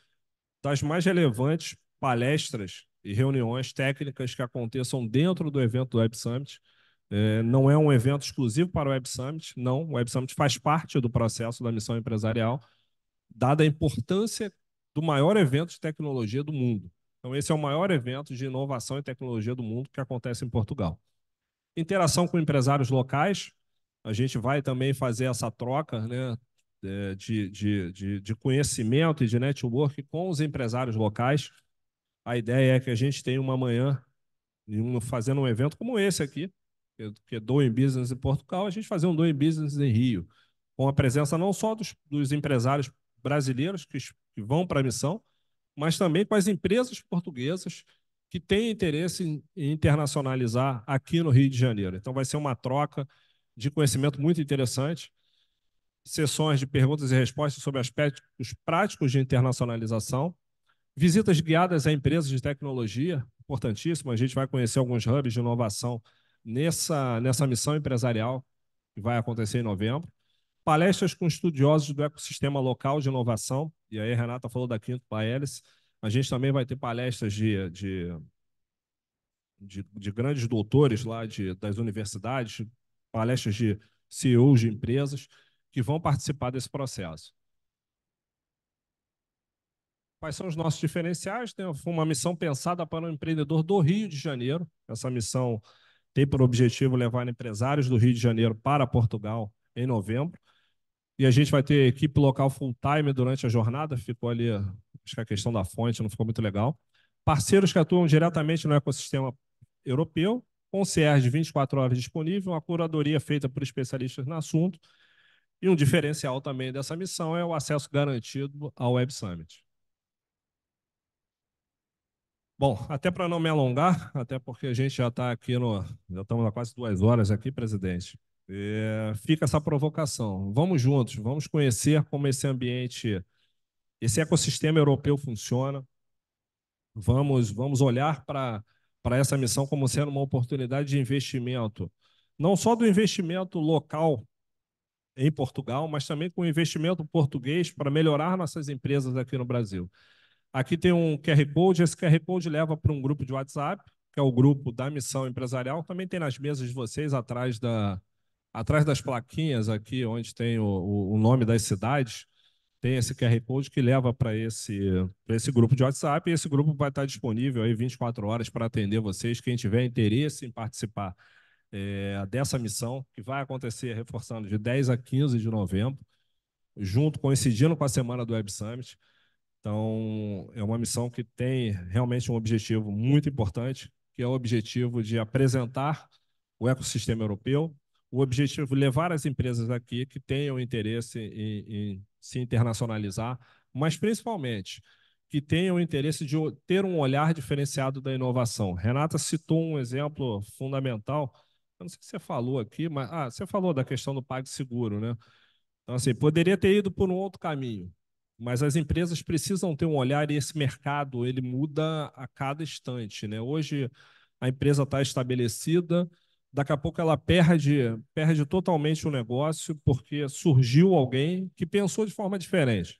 das mais relevantes palestras e reuniões técnicas que aconteçam dentro do evento do Web Summit. É, não é um evento exclusivo para o Web Summit, não. O Web Summit faz parte do processo da missão empresarial, dada a importância do maior evento de tecnologia do mundo. Então, esse é o maior evento de inovação e tecnologia do mundo que acontece em Portugal. Interação com empresários locais, a gente vai também fazer essa troca né, é, de, de, de, de conhecimento e de network com os empresários locais. A ideia é que a gente tenha uma manhã fazendo um evento como esse aqui, que é Doing Business em Portugal, a gente fazer um Doing Business em Rio, com a presença não só dos, dos empresários brasileiros que, que vão para a missão, mas também com as empresas portuguesas que têm interesse em, em internacionalizar aqui no Rio de Janeiro. Então, vai ser uma troca de conhecimento muito interessante, sessões de perguntas e respostas sobre aspectos práticos de internacionalização, visitas guiadas a empresas de tecnologia, importantíssimo, a gente vai conhecer alguns hubs de inovação nessa, nessa missão empresarial que vai acontecer em novembro. Palestras com estudiosos do ecossistema local de inovação, e aí a Renata falou da Quinto Paelis. A gente também vai ter palestras de, de, de, de grandes doutores lá de, das universidades, palestras de CEOs de empresas que vão participar desse processo. Quais são os nossos diferenciais? Tem uma missão pensada para o um empreendedor do Rio de Janeiro. Essa missão tem por objetivo levar empresários do Rio de Janeiro para Portugal em novembro. E a gente vai ter equipe local full-time durante a jornada, ficou ali, acho que a questão da fonte não ficou muito legal. Parceiros que atuam diretamente no ecossistema europeu, concierge 24 horas disponível, uma curadoria feita por especialistas no assunto. E um diferencial também dessa missão é o acesso garantido ao Web Summit. Bom, até para não me alongar, até porque a gente já está aqui no. Já estamos há quase duas horas aqui, presidente. É, fica essa provocação. Vamos juntos, vamos conhecer como esse ambiente, esse ecossistema europeu funciona. Vamos, vamos olhar para essa missão como sendo uma oportunidade de investimento, não só do investimento local em Portugal, mas também com o investimento português para melhorar nossas empresas aqui no Brasil. Aqui tem um QR Code, esse QR Code leva para um grupo de WhatsApp, que é o grupo da Missão Empresarial. Também tem nas mesas de vocês, atrás, da, atrás das plaquinhas aqui, onde tem o, o nome das cidades, tem esse QR Code que leva para esse, esse grupo de WhatsApp. E esse grupo vai estar disponível aí 24 horas para atender vocês, quem tiver interesse em participar é, dessa missão, que vai acontecer, reforçando, de 10 a 15 de novembro, junto, coincidindo com a semana do Web Summit. Então, é uma missão que tem realmente um objetivo muito importante, que é o objetivo de apresentar o ecossistema europeu, o objetivo de levar as empresas aqui que tenham interesse em, em se internacionalizar, mas principalmente que tenham interesse de ter um olhar diferenciado da inovação. Renata citou um exemplo fundamental, eu não sei se você falou aqui, mas ah, você falou da questão do PagSeguro, né? Então, assim, poderia ter ido por um outro caminho, mas as empresas precisam ter um olhar e esse mercado ele muda a cada instante, né? Hoje a empresa está estabelecida, daqui a pouco ela perde perde totalmente o negócio porque surgiu alguém que pensou de forma diferente.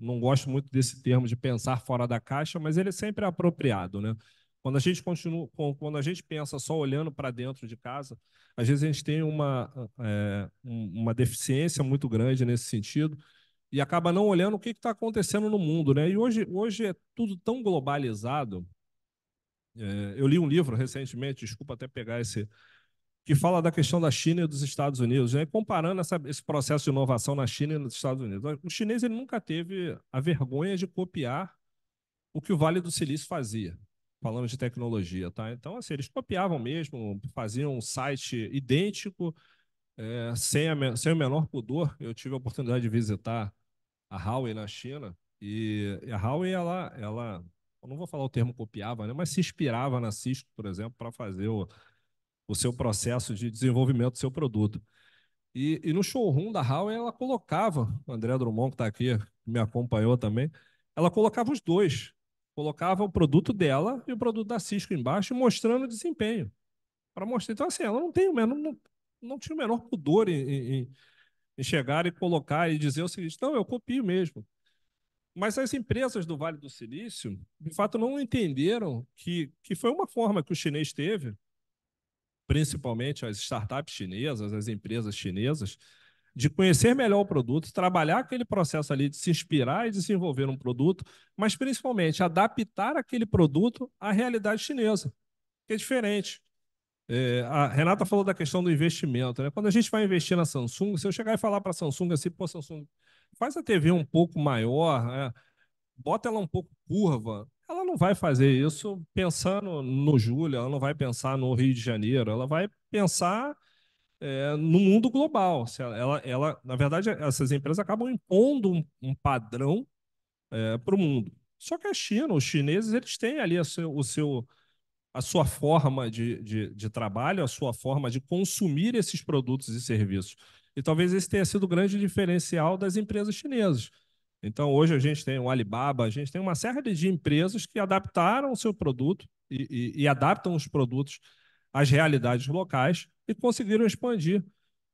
Não gosto muito desse termo de pensar fora da caixa, mas ele é sempre apropriado, né? Quando a gente continua, quando a gente pensa só olhando para dentro de casa, às vezes a gente tem uma é, uma deficiência muito grande nesse sentido e acaba não olhando o que está acontecendo no mundo, né? E hoje, hoje é tudo tão globalizado. É, eu li um livro recentemente, desculpa até pegar esse, que fala da questão da China e dos Estados Unidos, né? comparando essa, esse processo de inovação na China e nos Estados Unidos. O chinês ele nunca teve a vergonha de copiar o que o Vale do Silício fazia, falando de tecnologia, tá? Então, assim, eles copiavam mesmo, faziam um site idêntico, é, sem, a, sem o menor pudor. Eu tive a oportunidade de visitar a Huawei na né, China. E a Huawei, ela, ela não vou falar o termo copiava, né, mas se inspirava na Cisco, por exemplo, para fazer o, o seu processo de desenvolvimento do seu produto. E, e no showroom da Huawei, ela colocava, o André Drummond, que está aqui, me acompanhou também, ela colocava os dois. Colocava o produto dela e o produto da Cisco embaixo, mostrando o desempenho. Para mostrar. Então, assim, ela não tem o menor, não, não tinha o menor pudor em, em, em chegar e colocar e dizer o seguinte: não, eu copio mesmo. Mas as empresas do Vale do Silício, de fato, não entenderam que, que foi uma forma que o chinês teve, principalmente as startups chinesas, as empresas chinesas, de conhecer melhor o produto, trabalhar aquele processo ali de se inspirar e desenvolver um produto, mas principalmente adaptar aquele produto à realidade chinesa, que é diferente. É, a Renata falou da questão do investimento, né? Quando a gente vai investir na Samsung, se eu chegar e falar para a Samsung assim, pô, Samsung, faz a TV um pouco maior, né? bota ela um pouco curva, ela não vai fazer isso pensando no Júlio, ela não vai pensar no Rio de Janeiro, ela vai pensar é, no mundo global. Ela, ela, na verdade, essas empresas acabam impondo um, um padrão é, para o mundo. Só que a China, os chineses, eles têm ali seu, o seu a sua forma de, de, de trabalho, a sua forma de consumir esses produtos e serviços. E talvez esse tenha sido o grande diferencial das empresas chinesas. Então, hoje a gente tem o Alibaba, a gente tem uma série de empresas que adaptaram o seu produto e, e, e adaptam os produtos às realidades locais e conseguiram expandir,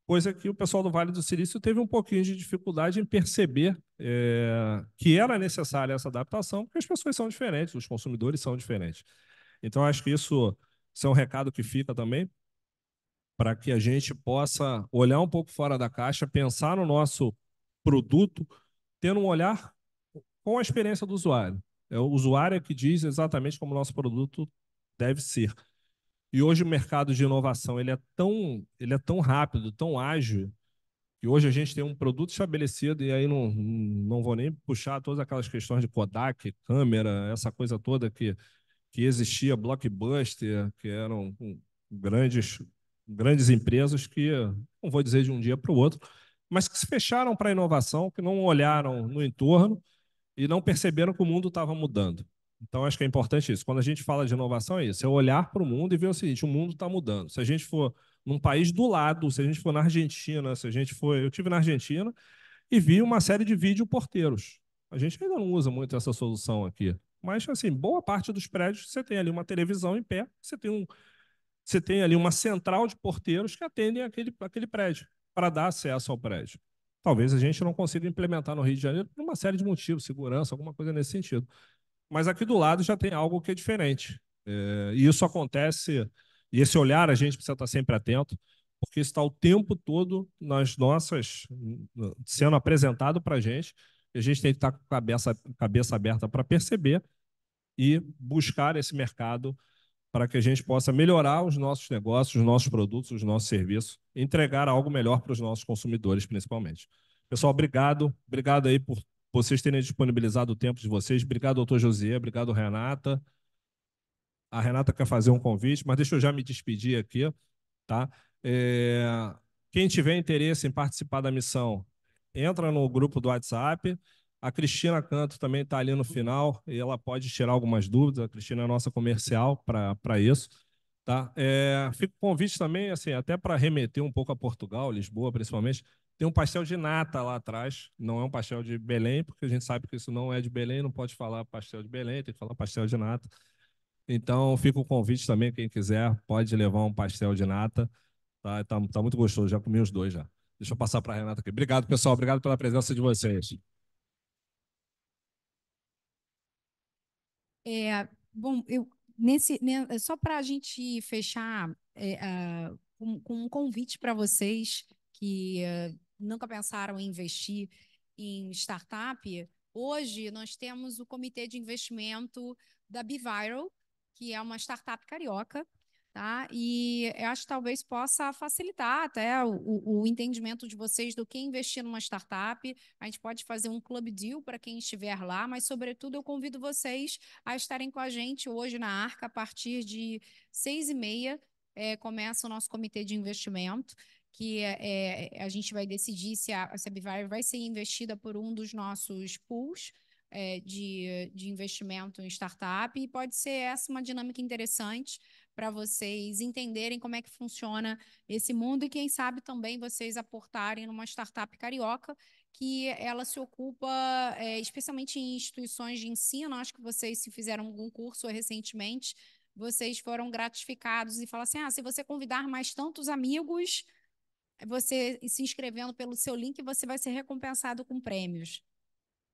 coisa que o pessoal do Vale do Silício teve um pouquinho de dificuldade em perceber é, que era necessária essa adaptação, porque as pessoas são diferentes, os consumidores são diferentes. Então, acho que isso, isso é um recado que fica também para que a gente possa olhar um pouco fora da caixa, pensar no nosso produto, tendo um olhar com a experiência do usuário. É o usuário é que diz exatamente como o nosso produto deve ser. E hoje o mercado de inovação ele é tão, ele é tão rápido, tão ágil, que hoje a gente tem um produto estabelecido, e aí não, não vou nem puxar todas aquelas questões de Kodak, câmera, essa coisa toda que que existia Blockbuster, que eram hum, grandes, grandes empresas que, não vou dizer de um dia para o outro, mas que se fecharam para a inovação, que não olharam no entorno e não perceberam que o mundo estava mudando. Então, acho que é importante isso. Quando a gente fala de inovação, é isso: é olhar para o mundo e ver o seguinte, o mundo está mudando. Se a gente for num país do lado, se a gente for na Argentina, se a gente for. Eu tive na Argentina e vi uma série de vídeo porteiros. A gente ainda não usa muito essa solução aqui. Mas, assim, boa parte dos prédios você tem ali uma televisão em pé, você tem, um, você tem ali uma central de porteiros que atendem aquele, aquele prédio, para dar acesso ao prédio. Talvez a gente não consiga implementar no Rio de Janeiro por uma série de motivos, segurança, alguma coisa nesse sentido. Mas aqui do lado já tem algo que é diferente. É, e isso acontece, e esse olhar a gente precisa estar sempre atento, porque isso está o tempo todo nas nossas, sendo apresentado para a gente, a gente tem que estar tá com a cabeça, cabeça aberta para perceber e buscar esse mercado para que a gente possa melhorar os nossos negócios, os nossos produtos, os nossos serviços, entregar algo melhor para os nossos consumidores, principalmente. Pessoal, obrigado. Obrigado aí por vocês terem disponibilizado o tempo de vocês. Obrigado, doutor José. Obrigado, Renata. A Renata quer fazer um convite, mas deixa eu já me despedir aqui. Tá? É... Quem tiver interesse em participar da missão entra no grupo do WhatsApp. A Cristina Canto também está ali no final e ela pode tirar algumas dúvidas. A Cristina é nossa comercial para isso. Tá? É, fico convite também, assim, até para remeter um pouco a Portugal, Lisboa principalmente. Tem um pastel de nata lá atrás, não é um pastel de Belém, porque a gente sabe que isso não é de Belém, não pode falar pastel de Belém, tem que falar pastel de nata. Então, fica o convite também, quem quiser, pode levar um pastel de nata. Tá, tá, tá muito gostoso, já comi os dois já. Deixa eu passar para a Renata aqui. Obrigado, pessoal. Obrigado pela presença de vocês.
É, bom, eu, nesse, né, é só para a gente fechar é, uh, com, com, um convite para vocês que uh, nunca pensaram em investir em startup, hoje nós temos o comitê de investimento da Biviral, que é uma startup carioca, Tá? E eu acho que talvez possa facilitar até o, o, entendimento de vocês do que investir numa startup. A gente pode fazer um club deal para quem estiver lá, mas, sobretudo, eu convido vocês a estarem com a gente hoje na Arca a partir de seis e meia. É, começa o nosso comitê de investimento que é, a gente vai decidir se a, se a Bivar vai ser investida por um dos nossos pools de, de investimento em startup, e pode ser essa uma dinâmica interessante para vocês entenderem como é que funciona esse mundo e quem sabe também vocês aportarem numa startup carioca que ela se ocupa é, especialmente em instituições de ensino. Acho que vocês se fizeram algum curso recentemente, vocês foram gratificados e falaram assim, ah, se você convidar mais tantos amigos, você se inscrevendo pelo seu link, você vai ser recompensado com prêmios.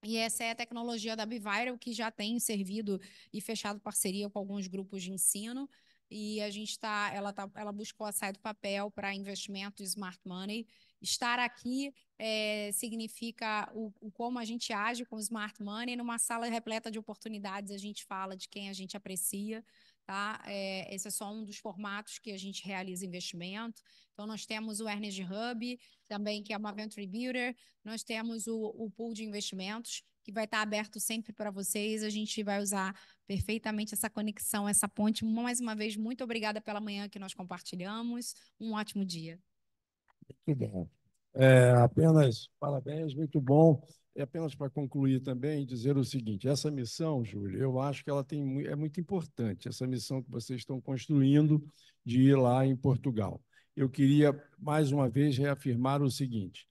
E essa é a tecnologia da Biviral, que já tem servido e fechado parceria com alguns grupos de ensino e a gente está, ela, tá, ela buscou a saída do papel para investimento smart money. Estar aqui é, significa o, o, como a gente age com smart money numa sala repleta de oportunidades. A gente fala de quem a gente aprecia, tá? É, esse é só um dos formatos que a gente realiza investimento. Então nós temos o Energy Hub também que é uma venture builder. Nós temos o, o pool de investimentos que vai estar aberto sempre para vocês. A gente vai usar perfeitamente essa conexão, essa ponte. Mais uma vez, muito obrigada pela manhã que nós compartilhamos. Um ótimo dia.
Muito bom. É, apenas
parabéns, muito bom. E apenas para concluir também dizer o seguinte: essa missão, Júlio, eu acho que ela tem, é muito importante, essa missão que vocês estão construindo de ir lá em Portugal. Eu queria, mais uma vez, reafirmar o seguinte: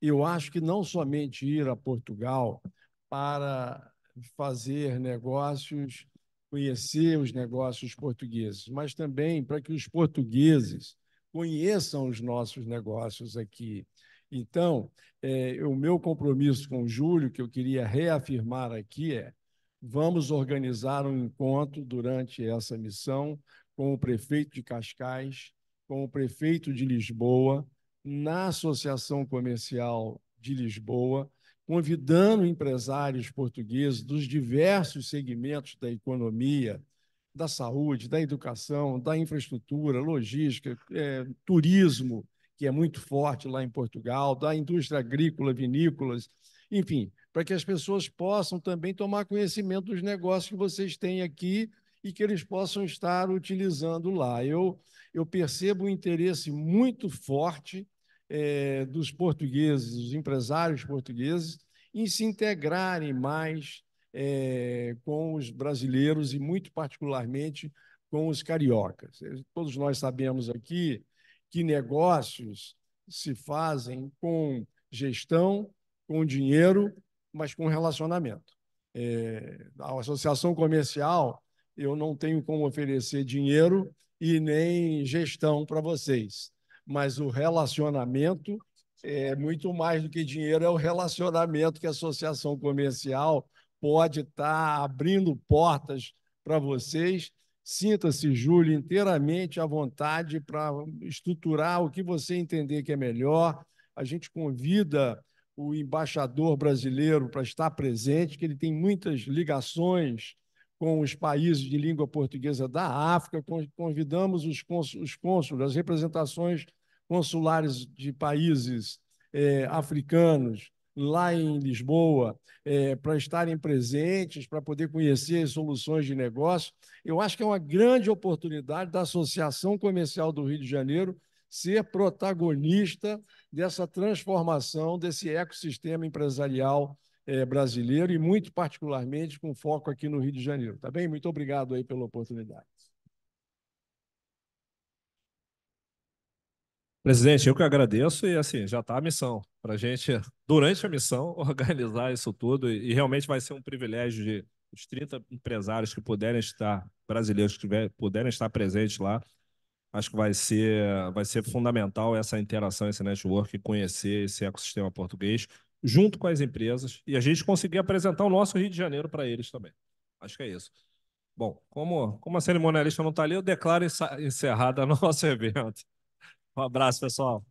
eu acho que não somente ir a Portugal para fazer negócios, conhecer os negócios portugueses, mas também para que os portugueses conheçam os nossos negócios aqui. Então, é, o meu compromisso com o Júlio, que eu queria reafirmar aqui, é vamos organizar um encontro durante essa missão com o prefeito de Cascais, com o prefeito de Lisboa, na Associação Comercial de Lisboa, convidando empresários portugueses dos diversos segmentos da economia, da saúde, da educação, da infraestrutura, logística, é, turismo, que é muito forte lá em Portugal, da indústria agrícola, vinícolas, enfim, para que as pessoas possam também tomar conhecimento dos negócios que vocês têm aqui e que eles possam estar utilizando lá. Eu, eu percebo um interesse muito forte é, dos portugueses, dos empresários portugueses, em se integrarem mais é, com os brasileiros e, muito particularmente, com os cariocas. Eh, todos nós sabemos aqui que negócios se fazem com gestão, com dinheiro, mas com relacionamento. É, a associação comercial, eu não tenho como oferecer dinheiro e nem gestão para vocês mas o relacionamento é muito mais do que dinheiro, é o relacionamento que a associação comercial pode estar tá abrindo portas para vocês. Sinta-se, Júlio, inteiramente à vontade para estruturar o que você entender que é melhor. A gente convida o embaixador brasileiro para estar presente, que ele tem muitas ligações com os países de língua portuguesa da África. Convidamos os cônsules, as representações consulares de países é, africanos lá em Lisboa é, para estarem presentes, para poder conhecer as soluções de negócio. Eu acho que é uma grande oportunidade da Associação Comercial do Rio de Janeiro ser protagonista dessa transformação desse ecossistema empresarial é, brasileiro e muito particularmente com foco aqui no Rio de Janeiro. Tá bem? Muito obrigado aí pela oportunidade.
Presidente, eu que agradeço e assim, já está a missão para a gente, durante a missão, organizar isso tudo e, realmente vai ser um privilégio de os 30 empresários que puderem estar, brasileiros que tiver, puderem estar presentes lá, acho que vai ser, vai ser fundamental essa interação, esse network, conhecer esse ecossistema português junto com as empresas e a gente conseguir apresentar o nosso Rio de Janeiro para eles também. Acho que é isso. Bom, como, como a cerimonialista não está ali, eu declaro encerrada o nosso evento. Um abraço, pessoal.